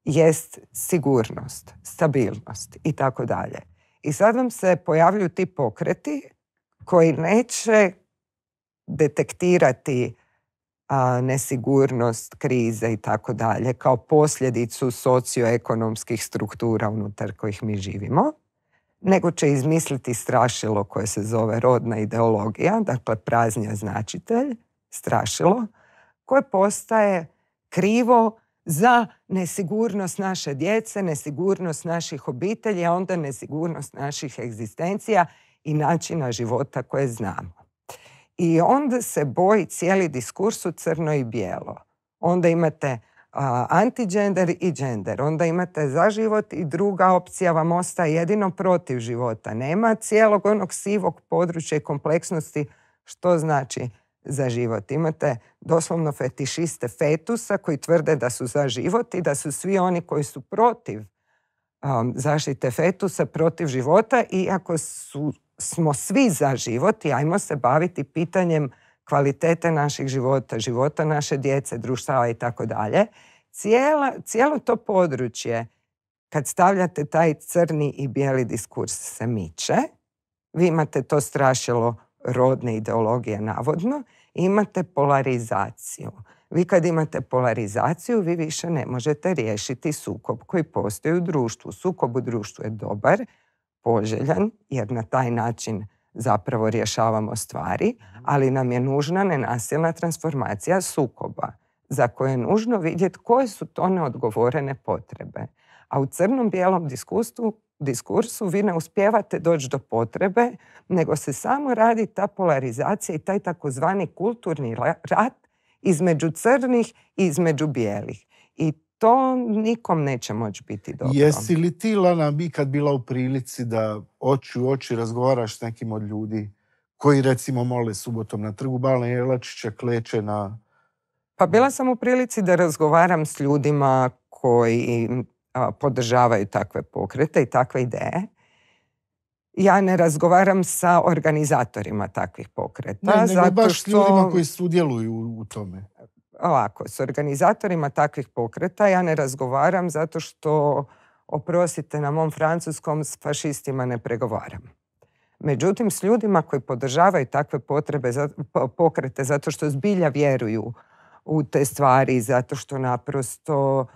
jest sigurnost, stabilnost i tako dalje. I sad vam se pojavljuju ti pokreti koji neće detektirati a, nesigurnost, krize i tako dalje kao posljedicu socioekonomskih struktura unutar kojih mi živimo, nego će izmisliti strašilo koje se zove rodna ideologija, dakle praznja značitelj, strašilo, koje postaje krivo za nesigurnost naše djece, nesigurnost naših obitelji, a onda nesigurnost naših egzistencija i načina života koje znamo. I onda se boji cijeli diskurs u crno i bijelo. Onda imate antigender i gender. Onda imate za život i druga opcija vam ostaje jedino protiv života. Nema cijelog onog sivog područja i kompleksnosti što znači za život. Imate doslovno fetišiste fetusa koji tvrde da su za život i da su svi oni koji su protiv zaštite fetusa, protiv života i ako su smo svi za život i ajmo se baviti pitanjem kvalitete naših života, života naše djece, društava i tako dalje. Cijelo to područje, kad stavljate taj crni i bijeli diskurs se miče, vi imate to strašilo rodne ideologije navodno, imate polarizaciju. Vi kad imate polarizaciju, vi više ne možete riješiti sukob koji postoji u društvu. Sukob u društvu je dobar, poželjan jer na taj način zapravo rješavamo stvari, mhm. ali nam je nužna nenasilna transformacija sukoba za koje je nužno vidjeti koje su to neodgovorene potrebe. A u crnom-bijelom diskursu vi ne uspijevate doći do potrebe, nego se samo radi ta polarizacija i taj takozvani kulturni rat između crnih i između bijelih. I to nikom neće moći biti dobro. Jesi li ti, Lana, bi kad bila u prilici da oči u oči razgovaraš s nekim od ljudi koji recimo mole subotom na trgu Balne Jelačića kleče na... Pa bila sam u prilici da razgovaram s ljudima koji podržavaju takve pokrete i takve ideje. Ja ne razgovaram sa organizatorima takvih pokreta. Ne, nego baš ljudima koji sudjeluju u tome ovako, s organizatorima takvih pokreta ja ne razgovaram zato što, oprostite na mom francuskom, s fašistima ne pregovaram. Međutim, s ljudima koji podržavaju takve potrebe, pokrete zato što zbilja vjeruju u te stvari, zato što naprosto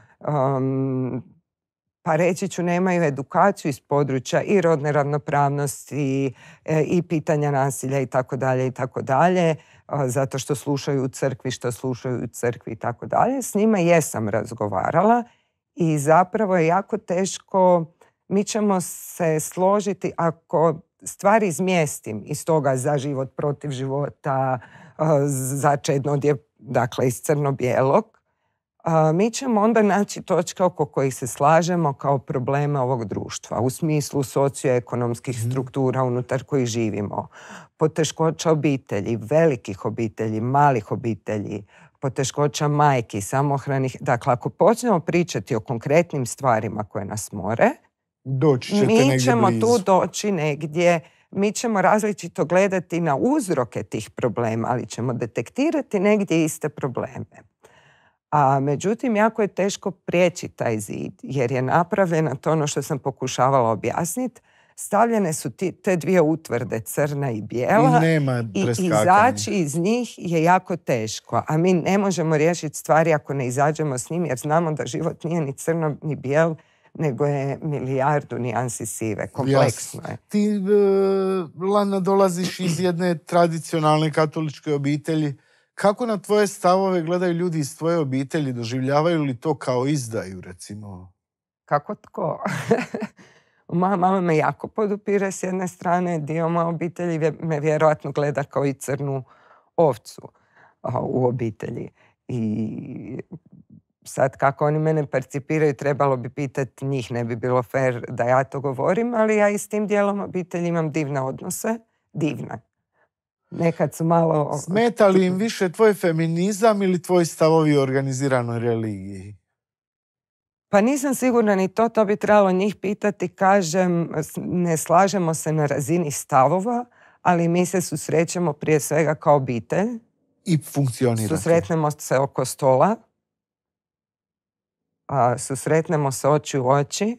pa reći ću nemaju edukaciju iz područja i rodne ravnopravnosti e, i pitanja nasilja i tako dalje i tako dalje e, zato što slušaju u crkvi što slušaju u crkvi i tako dalje s njima jesam razgovarala i zapravo je jako teško mi ćemo se složiti ako stvari izmjestim iz toga za život protiv života e, za čednodje, dakle iz crno-bijelog mi ćemo onda naći točke oko kojih se slažemo kao problema ovog društva u smislu socioekonomskih mhm. struktura unutar kojih živimo, poteškoća obitelji, velikih obitelji, malih obitelji, poteškoća majki, samohranih. Dakle, ako počnemo pričati o konkretnim stvarima koje nas more, mi ćemo tu doći negdje mi ćemo različito gledati na uzroke tih problema, ali ćemo detektirati negdje iste probleme. A međutim, jako je teško prijeći taj zid, jer je napravljena to ono što sam pokušavala objasniti, stavljene su te dvije utvrde, crna i bijela. I nema I izaći iz njih je jako teško. A mi ne možemo riješiti stvari ako ne izađemo s njim, jer znamo da život nije ni crno ni bijel, nego je milijardu nijansi sive. Kompleksno je. Ti, e, Lana, dolaziš iz jedne tradicionalne katoličke obitelji kako na tvoje stavove gledaju ljudi iz tvoje obitelji? Doživljavaju li to kao izdaju, recimo? Kako tko? [LAUGHS] mama me jako podupire s jedne strane. Dio moja obitelji me vjerojatno gleda kao i crnu ovcu u obitelji. I sad kako oni mene percipiraju trebalo bi pitati njih, ne bi bilo fair da ja to govorim, ali ja i s tim dijelom obitelji imam divne odnose, divne nekad su malo... Smeta im više tvoj feminizam ili tvoji stavovi u organiziranoj religiji? Pa nisam sigurna ni to, to bi trebalo njih pitati. Kažem, ne slažemo se na razini stavova, ali mi se susrećemo prije svega kao obitelj. I funkcionira. Susretnemo se oko stola. A susretnemo se oči u oči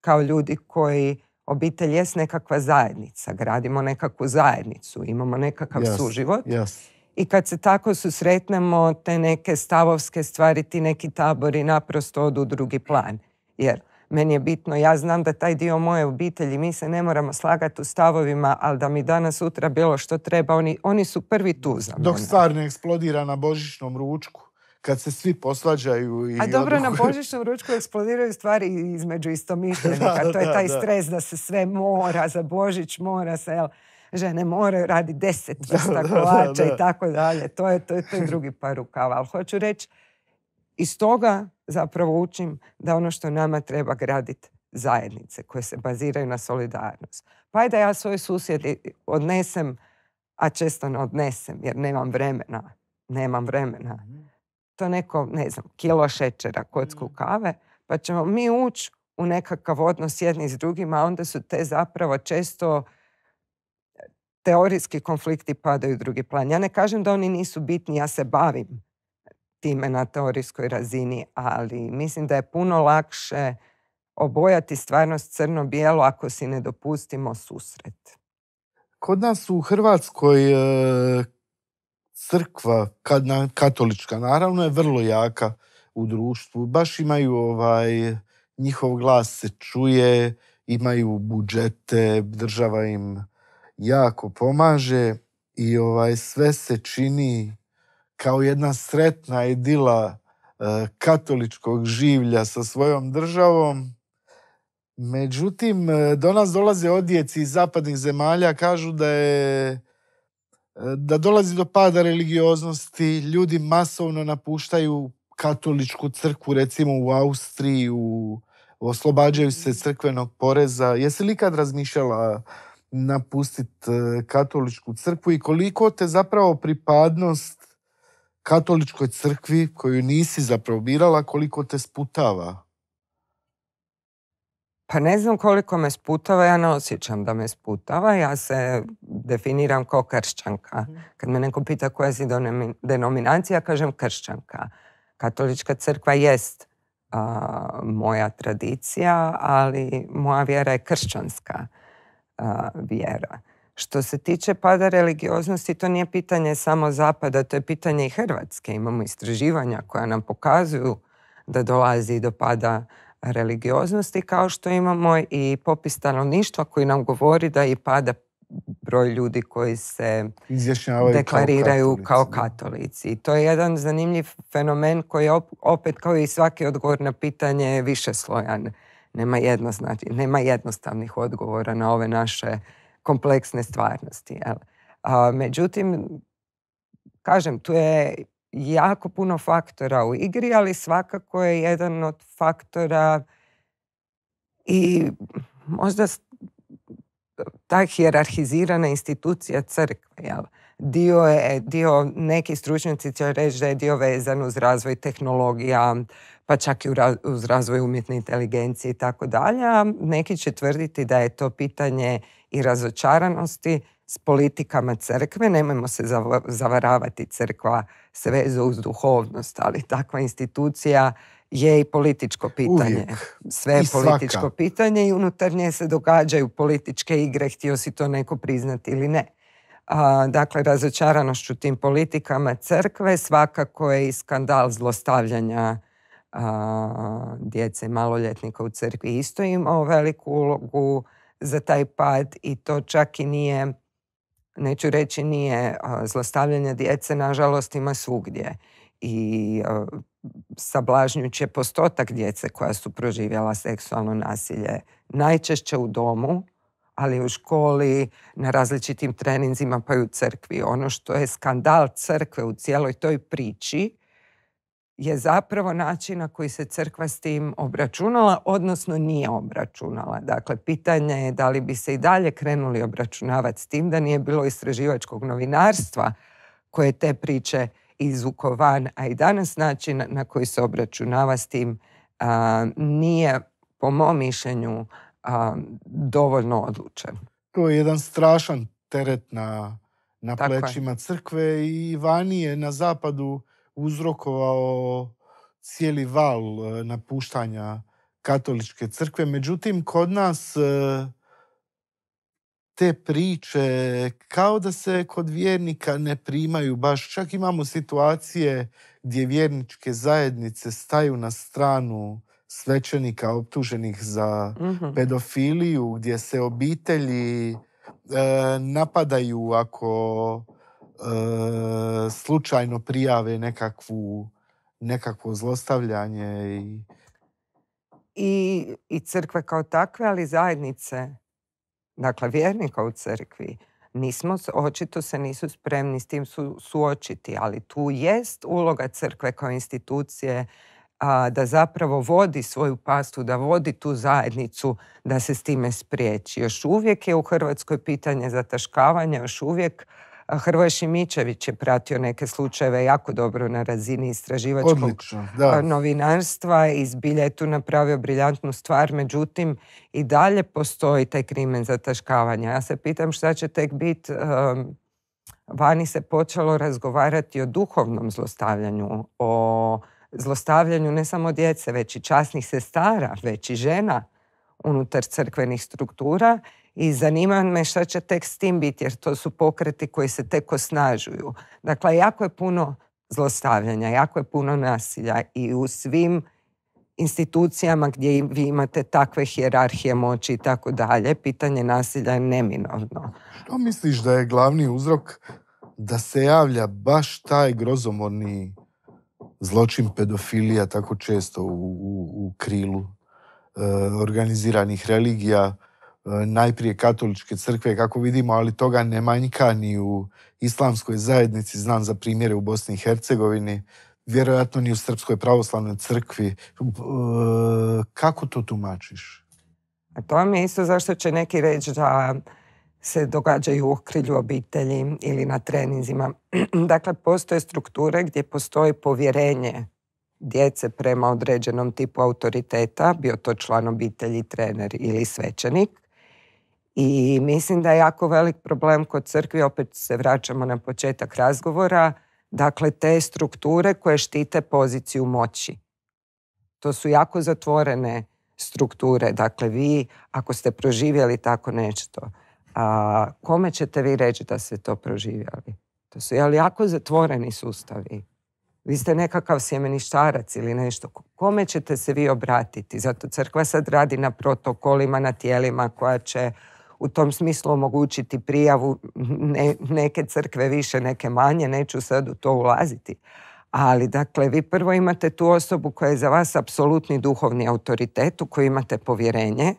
kao ljudi koji obitelj jest nekakva zajednica, gradimo nekakvu zajednicu, imamo nekakav yes, suživot. Yes. I kad se tako susretnemo, te neke stavovske stvari, ti neki tabori naprosto odu u drugi plan. Jer meni je bitno, ja znam da taj dio moje obitelji, mi se ne moramo slagati u stavovima, ali da mi danas sutra bilo što treba, oni, oni su prvi tu za Dok stvar ne eksplodira na božićnom ručku kad se svi poslađaju... i... A dobro, na božićnom ručku eksplodiraju stvari između istomišljenika. [LAUGHS] to je taj stres da se sve mora, za božić mora se, jel, žene moraju radi deset vrsta kolača i tako dalje. To je, to, je, to drugi par rukava. Ali hoću reći, iz toga zapravo učim da ono što nama treba graditi zajednice koje se baziraju na solidarnost. Pa je da ja svoje susjedi odnesem, a često ne odnesem jer nemam vremena. Nemam vremena mhm to neko, ne znam, kilo šećera, kocku mm. kave, pa ćemo mi ući u nekakav odnos jedni s drugima, a onda su te zapravo često e, teorijski konflikti padaju u drugi plan. Ja ne kažem da oni nisu bitni, ja se bavim time na teorijskoj razini, ali mislim da je puno lakše obojati stvarnost crno-bijelo ako si ne dopustimo susret. Kod nas u Hrvatskoj e, crkva, katolička naravno, je vrlo jaka u društvu. Baš imaju ovaj, njihov glas se čuje, imaju budžete, država im jako pomaže i ovaj sve se čini kao jedna sretna idila e, katoličkog življa sa svojom državom. Međutim, e, do nas dolaze odjeci iz zapadnih zemalja, kažu da je E, da dolazi do pada religioznosti, ljudi masovno napuštaju katoličku crkvu, recimo u Austriji, u, oslobađaju se crkvenog poreza. Jesi li kad razmišljala napustiti e, katoličku crkvu i koliko te zapravo pripadnost katoličkoj crkvi koju nisi zapravo birala, koliko te sputava? Pa ne znam koliko me sputava, ja ne osjećam da me sputava, ja se definiram kao kršćanka. Mhm. Kad me neko pita koja si denominacija, kažem kršćanka. Katolička crkva jest moja tradicija, ali moja vjera je kršćanska vjera. Što se tiče pada religioznosti, to nije pitanje samo Zapada, to je pitanje i Hrvatske. Imamo istraživanja koja nam pokazuju da dolazi do pada religioznosti kao što imamo i popis stanovništva koji nam govori da i pada broj ljudi koji se deklariraju kao katolici. I to je jedan zanimljiv fenomen koji je opet kao i svaki odgovor na pitanje slojan Nema, jedno, znači, nema jednostavnih odgovora na ove naše kompleksne stvarnosti. A, međutim, kažem, tu je jako puno faktora u igri, ali svakako je jedan od faktora i možda ta hjerarhizirana institucija crkve. Jel? Dio je, dio, neki stručnjaci će reći da je dio vezan uz razvoj tehnologija, pa čak i uz razvoj umjetne inteligencije i tako dalje. Neki će tvrditi da je to pitanje i razočaranosti s politikama crkve. Nemojmo se zavaravati, crkva se veze uz duhovnost, ali takva institucija je i političko pitanje. Sve je političko pitanje i unutar nje se događaju političke igre, htio si to neko priznati ili ne. dakle, razočaranošću tim politikama crkve svakako je i skandal zlostavljanja djece i maloljetnika u crkvi. Isto imao veliku ulogu za taj pad i to čak i nije neću reći nije zlostavljanje djece, nažalost ima svugdje i sablažnjuće postotak djece koja su proživjela seksualno nasilje, najčešće u domu, ali u školi, na različitim treninzima pa i u crkvi. Ono što je skandal crkve u cijeloj toj priči je zapravo način na koji se crkva s tim obračunala, odnosno nije obračunala. Dakle, pitanje je da li bi se i dalje krenuli obračunavati s tim da nije bilo istraživačkog novinarstva koje te priče izvuko van, a i danas način na koji se obračunava s tim nije, po mom mišljenju, dovoljno odlučen. To je jedan strašan teret na, na plećima crkve i vani na zapadu uzrokovao cijeli val e, napuštanja katoličke crkve. Međutim, kod nas e, te priče kao da se kod vjernika ne primaju baš. Čak imamo situacije gdje vjerničke zajednice staju na stranu svećenika optuženih za mhm. pedofiliju, gdje se obitelji e, napadaju ako E, slučajno prijave nekakvu, nekakvo zlostavljanje i... I, i crkve kao takve, ali zajednice, dakle vjernika u crkvi, nismo, očito se nisu spremni s tim su, suočiti, ali tu jest uloga crkve kao institucije da zapravo vodi svoju pastu, da vodi tu zajednicu, da se s time spriječi. Još uvijek je u Hrvatskoj pitanje zataškavanja, još uvijek Hrvoje Šimičević je pratio neke slučajeve jako dobro na razini istraživačkog novinarstva i zbilja je tu napravio briljantnu stvar, međutim i dalje postoji taj krimen zataškavanja. Ja se pitam šta će tek biti um, vani se počelo razgovarati o duhovnom zlostavljanju, o zlostavljanju ne samo djece, već i časnih sestara, već i žena unutar crkvenih struktura i zanima me šta će tek s tim biti jer to su pokreti koji se tek osnažuju. Dakle, jako je puno zlostavljanja, jako je puno nasilja i u svim institucijama gdje vi imate takve hijerarhije moći i tako dalje, pitanje nasilja je neminovno. Što misliš da je glavni uzrok da se javlja baš taj grozomorni zločin pedofilija tako često u, krilu e, organiziranih religija, E, najprije katoličke crkve, kako vidimo, ali toga ne manjka ni u islamskoj zajednici, znam za primjere u Bosni i Hercegovini, vjerojatno ni u Srpskoj pravoslavnoj crkvi. E, kako to tumačiš? A e, to mi je isto zašto će neki reći da se događaju u okrilju obitelji ili na treninzima. [CLEARS THROAT] dakle, postoje strukture gdje postoji povjerenje djece prema određenom tipu autoriteta, bio to član obitelji, trener ili svećenik. I mislim da je jako velik problem kod crkvi, opet se vraćamo na početak razgovora, dakle te strukture koje štite poziciju moći. To su jako zatvorene strukture. Dakle, vi ako ste proživjeli tako nešto, a kome ćete vi reći da ste to proživjeli? To su jel, jako zatvoreni sustavi. Vi ste nekakav sjemeništarac ili nešto. Kome ćete se vi obratiti? Zato crkva sad radi na protokolima, na tijelima koja će u tom smislu omogućiti prijavu neke crkve više, neke manje, neću sad u to ulaziti. Ali, dakle, vi prvo imate tu osobu koja je za vas apsolutni duhovni autoritet u koju imate povjerenje.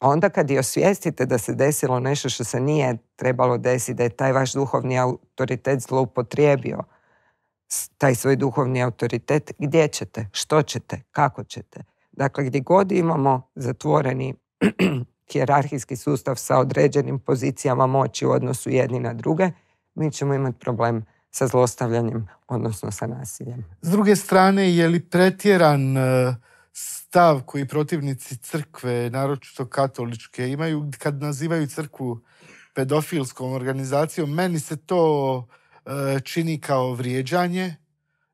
Onda kad je osvijestite da se desilo nešto što se nije trebalo desiti, da je taj vaš duhovni autoritet zloupotrijebio, taj svoj duhovni autoritet, gdje ćete, što ćete, kako ćete. Dakle, gdje god imamo zatvoreni hijerarhijski sustav sa određenim pozicijama moći u odnosu jedni na druge, mi ćemo imati problem sa zlostavljanjem, odnosno sa nasiljem. S druge strane, je li pretjeran e, stav koji protivnici crkve, naročito katoličke, imaju kad nazivaju crkvu pedofilskom organizacijom, meni se to e, čini kao vrijeđanje,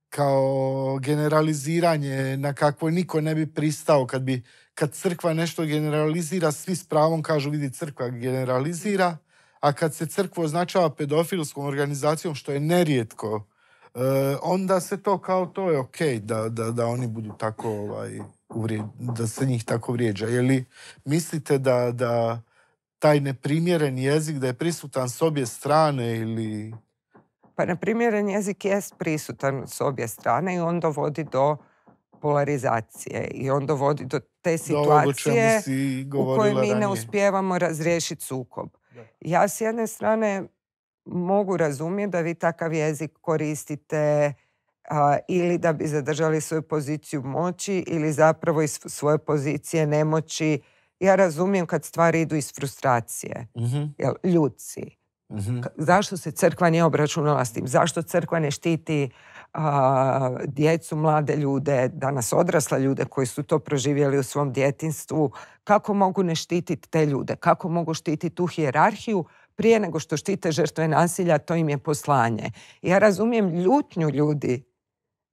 kao generaliziranje na kakvo niko ne bi pristao kad bi kad crkva nešto generalizira, svi s pravom kažu vidi crkva generalizira, a kad se crkva označava pedofilskom organizacijom, što je nerijetko, e, onda se to kao to je ok da, oni budu tako ovaj, da se njih tako vrijeđa. Je li mislite da, taj neprimjeren jezik da je prisutan s obje strane ili... Pa neprimjeren jezik jest prisutan s obje strane i on dovodi do polarizacije i on dovodi do te situacije u kojoj mi ne uspijevamo razriješiti sukob. Ja s jedne strane mogu razumjeti da vi takav jezik koristite ili da bi zadržali svoju poziciju moći ili zapravo iz svoje pozicije nemoći. Ja razumijem kad stvari idu iz frustracije. Mhm. ljudci. Mhm. Zašto se crkva nije obračunala s tim? Zašto crkva ne štiti a, djecu, mlade ljude, danas odrasle ljude koji su to proživjeli u svom djetinstvu, kako mogu ne štititi te ljude, kako mogu štititi tu hijerarhiju prije nego što štite žrtve nasilja, to im je poslanje. Ja razumijem ljutnju ljudi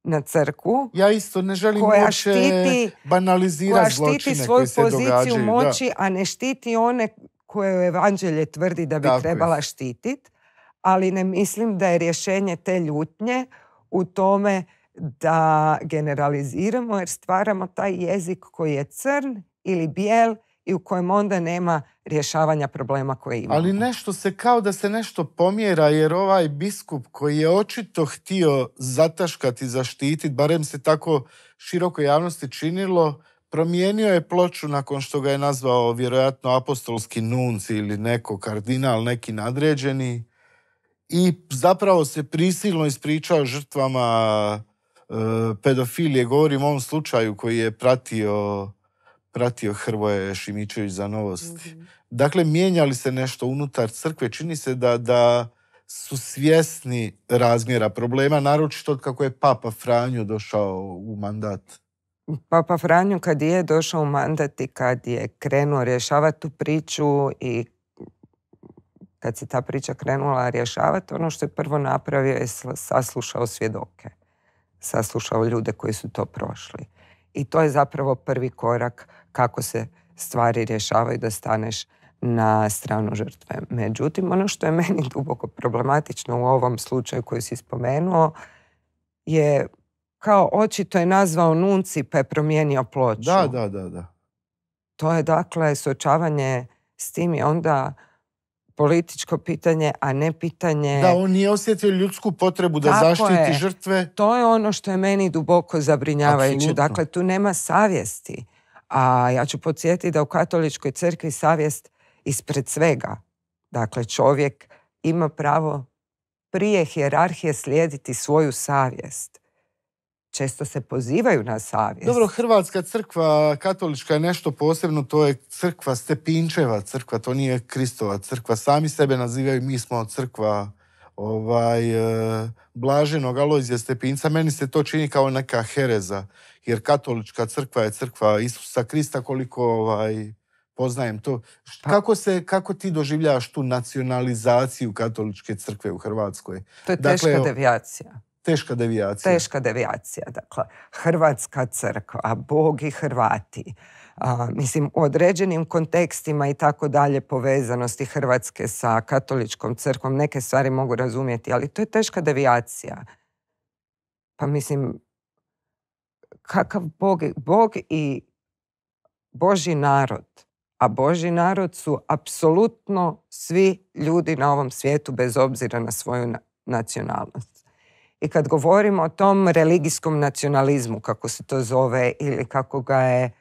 na crku. Ja isto ne želim koja štiti, banalizira koja štiti svoju poziciju moći, a ne štiti one koje evanđelje tvrdi da bi trebala štititi. Ali ne mislim da je rješenje te ljutnje u tome da generaliziramo jer stvaramo taj jezik koji je crn ili bijel i u kojem onda nema rješavanja problema koje imamo. Ali nešto se kao da se nešto pomjera jer ovaj biskup koji je očito htio zataškati, zaštititi, barem se tako široko javnosti činilo, promijenio je ploču nakon što ga je nazvao vjerojatno apostolski nunci ili neko kardinal, neki nadređeni i zapravo se prisilno ispričao žrtvama e, pedofilije. Govorim o ovom slučaju koji je pratio, pratio Hrvoje Šimičević za novosti. Mhm. Dakle, mijenjali se nešto unutar crkve. Čini se da, da su svjesni razmjera problema, naročito od kako je Papa Franjo došao u mandat. Papa Franjo kad je došao u mandat i kad je krenuo rješavati tu priču i kad se ta priča krenula rješavati, ono što je prvo napravio je saslušao svjedoke. Saslušao ljude koji su to prošli. I to je zapravo prvi korak kako se stvari rješavaju da staneš na stranu žrtve. Međutim, ono što je meni [LAUGHS] duboko problematično u ovom slučaju koji si spomenuo je kao očito je nazvao nunci pa je promijenio ploču. Da, da, da. da. To je dakle suočavanje s tim je onda političko pitanje, a ne pitanje... Da, on nije osjetio ljudsku potrebu da zaštiti žrtve. To je ono što je meni duboko zabrinjavajuće. Dakle, tu nema savjesti. A ja ću podsjetiti da u katoličkoj crkvi savjest ispred svega. Dakle, čovjek ima pravo prije hjerarhije slijediti svoju savjest često se pozivaju na savjest. Dobro, Hrvatska crkva katolička je nešto posebno, to je crkva Stepinčeva crkva, to nije Kristova crkva. Sami sebe nazivaju, mi smo crkva ovaj, e, Blaženog Alojzija Stepinca. Meni se to čini kao neka hereza, jer katolička crkva je crkva Isusa Krista koliko ovaj, poznajem to. Pa- kako, se, kako ti doživljaš tu nacionalizaciju katoličke crkve u Hrvatskoj? To je dakle, teška dakle, devijacija. Teška devijacija. Teška devijacija. Dakle, Hrvatska crkva, Bog i Hrvati, mislim, u određenim kontekstima i tako dalje povezanosti Hrvatske sa katoličkom crkvom, neke stvari mogu razumjeti, ali to je teška devijacija. Pa mislim, kakav Bog, Bog i Boži narod, a Boži narod su apsolutno svi ljudi na ovom svijetu bez obzira na svoju nacionalnost. I kad govorimo o tom religijskom nacionalizmu, kako se to zove, ili kako ga je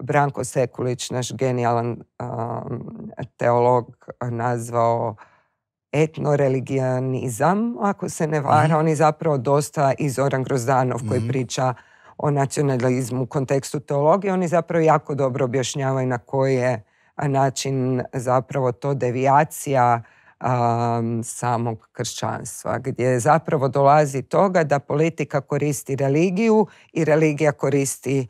Branko Sekulić, naš genijalan um, teolog, nazvao etnoreligijanizam, ako se ne vara. oni mhm. On je zapravo dosta i Zoran Grozdanov koji mhm. priča o nacionalizmu u kontekstu teologije. Oni zapravo jako dobro objašnjavaju na koji je način zapravo to devijacija samog kršćanstva, gdje zapravo dolazi toga da politika koristi religiju i religija koristi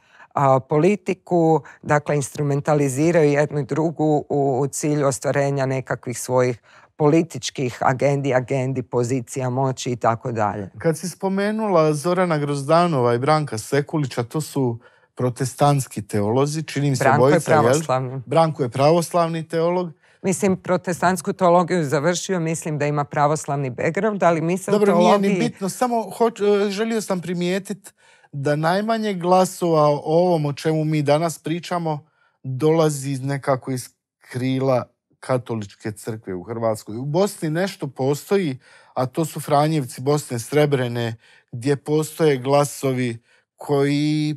politiku, dakle instrumentaliziraju jednu i drugu u, cilju ostvarenja nekakvih svojih političkih agendi, agendi, pozicija, moći i tako dalje. Kad si spomenula Zorana Grozdanova i Branka Sekulića, to su protestantski teolozi, čini mi se je Branko je pravoslavni teolog. Mislim, protestantsku teologiju završio, mislim da ima pravoslavni background, ali mislim Dobro, teologiji... nije ni bitno, samo hoć, e, želio sam primijetiti da najmanje glasova o ovom o čemu mi danas pričamo dolazi nekako iz krila katoličke crkve u Hrvatskoj. U Bosni nešto postoji, a to su Franjevci Bosne Srebrene, gdje postoje glasovi koji e,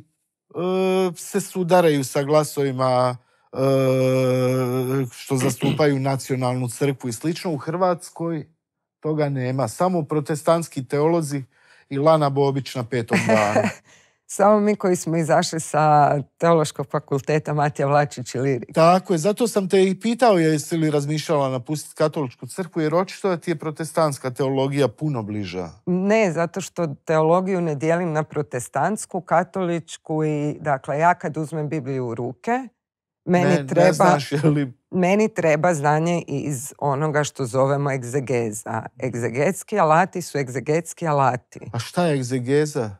se sudaraju sa glasovima E, što [CLEARS THROAT] zastupaju nacionalnu crkvu i slično. U Hrvatskoj toga nema. Samo protestantski teolozi i Lana Bobić na petom [LAUGHS] danu. Samo mi koji smo izašli sa teološkog fakulteta Matija Vlačić i Lirik. Tako je, zato sam te i pitao jesi li razmišljala napustiti katoličku crkvu, jer očito da ti je protestantska teologija puno bliža. Ne, zato što teologiju ne dijelim na protestantsku, katoličku i, dakle, ja kad uzmem Bibliju u ruke, meni treba... Ne znaš, Meni treba znanje iz onoga što zovemo egzegeza. Egzegetski alati su egzegetski alati. A šta je egzegeza?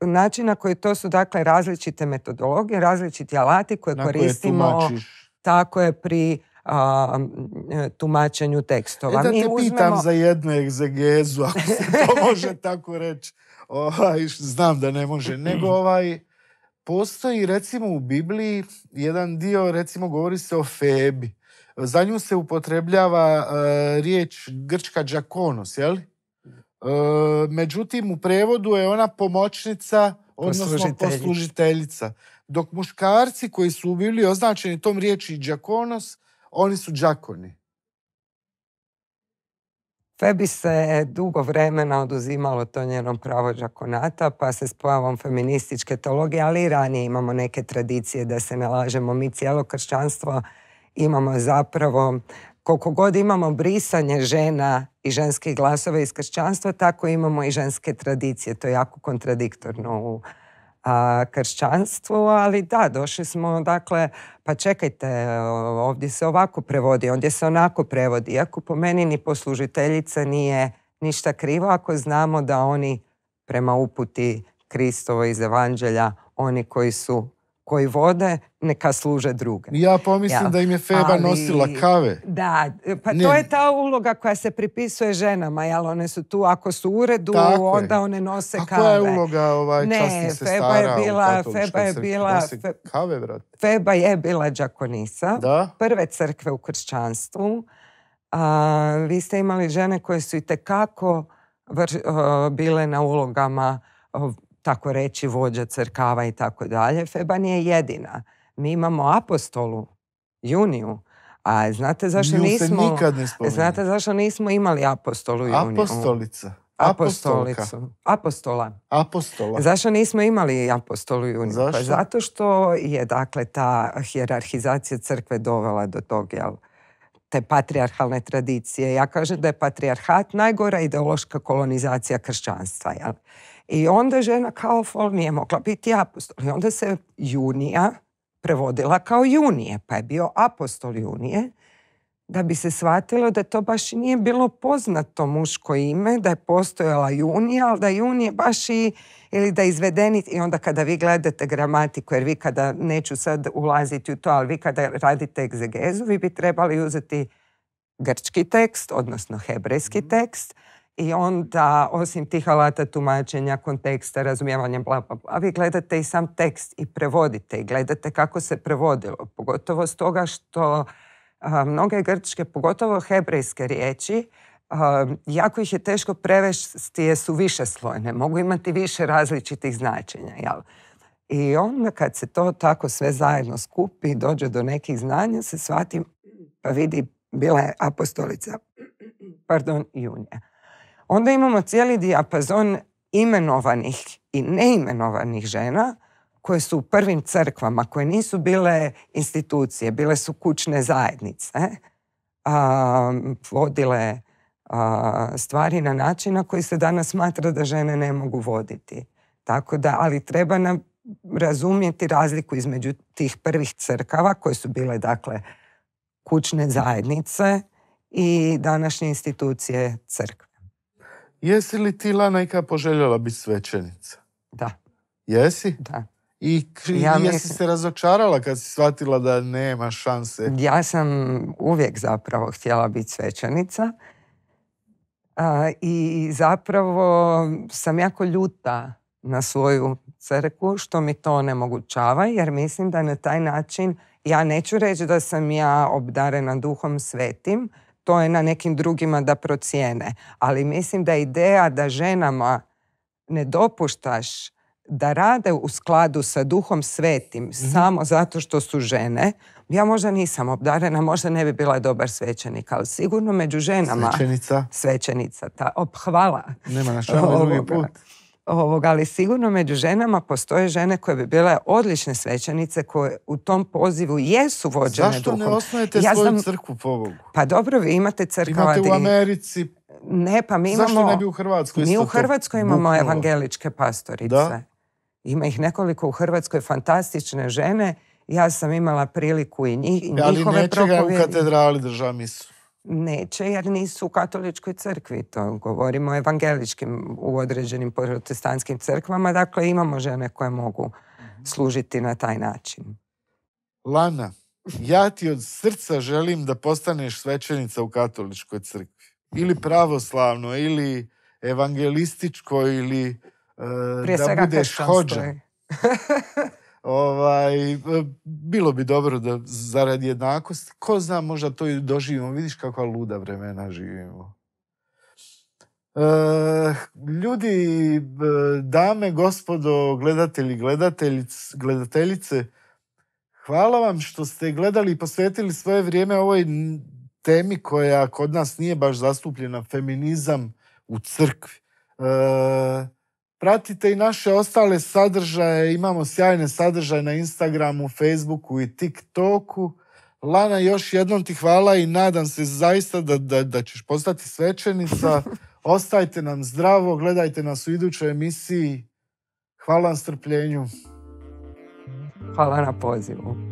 Način na koji to su dakle različite metodologije, različiti alati koje koristimo tako je pri tumačenju tekstova. E da te uzmemo... pitam za jednu egzegezu, ako se to [LAUGHS] može tako reći. Ovaj, znam da ne može, nego [CLEARS THROAT] ovaj postoji recimo u Bibliji jedan dio, recimo govori se o Febi. Za nju se upotrebljava e, riječ grčka džakonos, jel? E, međutim, u prevodu je ona pomoćnica, odnosno poslužiteljica. Dok muškarci koji su u bili označeni tom riječi džakonos, oni su džakoni. Fe bi se dugo vremena oduzimalo to njenom pravo džakonata pa se s pojavom feminističke teologije, ali i ranije imamo neke tradicije da se ne lažemo. Mi cijelo kršćanstvo imamo zapravo, koliko god imamo brisanje žena i ženskih glasova iz kršćanstva, tako imamo i ženske tradicije. To je jako kontradiktorno u a, kršćanstvu, ali da, došli smo, dakle, pa čekajte, ovdje se ovako prevodi, ovdje se onako prevodi, iako po meni ni poslužiteljica nije ništa krivo ako znamo da oni prema uputi Kristovo iz Evanđelja, oni koji su koji vode, neka služe druge. Ja pomislim da im je Feba nosila kave. Da, pa to je ta uloga koja se pripisuje ženama, jel? One su tu, ako su u uredu, onda one nose kave. A koja je uloga ovaj, ne, Feba je bila, Feba je bila, kave, Feba je bila džakonisa, prve crkve u kršćanstvu. vi ste imali žene koje su i tekako bile na ulogama tako reći vođa crkava i tako dalje, Feba nije jedina. Mi imamo apostolu, Juniju, a znate zašto nismo... ne znate zašto nismo imali apostolu Juniju? Apostolica. Apostolicu. Apostola. Apostola. Zašto nismo imali apostolu Juniju? Pa zato što je dakle ta hjerarhizacija crkve dovela do tog, jel? te patrijarhalne tradicije. Ja kažem da je patrijarhat najgora ideološka kolonizacija kršćanstva. Jel? I onda žena kao fol nije mogla biti apostol. I onda se junija prevodila kao junije, pa je bio apostol junije, da bi se shvatilo da to baš nije bilo poznato muško ime, da je postojala junija, ali da junije baš i, ili da izvedeni, i onda kada vi gledate gramatiku, jer vi kada, neću sad ulaziti u to, ali vi kada radite egzegezu, vi bi trebali uzeti grčki tekst, odnosno hebrejski mhm. tekst, i onda osim tih alata tumačenja, konteksta, razumijevanja, bla, bla, bla, vi gledate i sam tekst i prevodite i gledate kako se prevodilo. Pogotovo toga što mnoge grčke, pogotovo hebrejske riječi, jako ih je teško prevesti jer su više slojne, mogu imati više različitih značenja. Jel? I onda kad se to tako sve zajedno skupi i dođe do nekih znanja, se shvati pa vidi bila je apostolica pardon, junija onda imamo cijeli dijapazon imenovanih i neimenovanih žena koje su u prvim crkvama, koje nisu bile institucije, bile su kućne zajednice, eh? vodile stvari na način na koji se danas smatra da žene ne mogu voditi. Tako da, ali treba nam razumjeti razliku između tih prvih crkava koje su bile dakle kućne zajednice i današnje institucije crkve. Jesi li ti Lana ikada poželjela biti svećenica? Da. Jesi? Da. I ja jesi se razočarala kad si shvatila da nema šanse? Ja sam uvijek zapravo htjela biti svećenica. I zapravo sam jako ljuta na svoju crku što mi to onemogućava jer mislim da na taj način ja neću reći da sam ja obdarena duhom svetim, to je na nekim drugima da procijene. Ali mislim da ideja da ženama ne dopuštaš da rade u skladu sa duhom svetim mhm. samo zato što su žene, ja možda nisam obdarena, možda ne bi bila dobar svećenik, ali sigurno među ženama... Svećenica. ta, op, hvala. Nema na drugi put. Ovog, ali sigurno među ženama postoje žene koje bi bile odlične svećenice koje u tom pozivu jesu vođene Zašto ne osnovete ja svoju crkvu pobogu? Pa dobro, vi imate crkva. Imate u Americi. Ne, pa mi imamo... Zašto ne bi u Hrvatskoj? Mi u Hrvatskoj imamo evangeličke pastorice. Ima ih nekoliko u Hrvatskoj fantastične žene. Ja sam imala priliku i njih, njihove propovjede. Ali neće ga u katedrali država neće jer nisu u katoličkoj crkvi, to govorimo o evangeličkim u određenim protestantskim crkvama, dakle imamo žene koje mogu mhm. služiti na taj način. Lana, ja ti od srca želim da postaneš svećenica u katoličkoj crkvi. Ili pravoslavno, ili evangelističko, ili e, da budeš hođa. [LAUGHS] Ovaj, e, bilo bi dobro da zaradi jednakost. Ko zna, možda to i doživimo. Vidiš kakva luda vremena živimo. E, ljudi, e, dame, gospodo, gledatelji, gledateljice, hvala vam što ste gledali i posvetili svoje vrijeme ovoj temi koja kod nas nije baš zastupljena, feminizam u crkvi. E, Pratite i naše ostale sadržaje, imamo sjajne sadržaje na Instagramu, Facebooku i TikToku. Lana, još jednom ti hvala i nadam se zaista da, da, da ćeš postati svečenica. [LAUGHS] Ostajte nam zdravo, gledajte nas u idućoj emisiji. Hvala na strpljenju. Hvala na pozivu.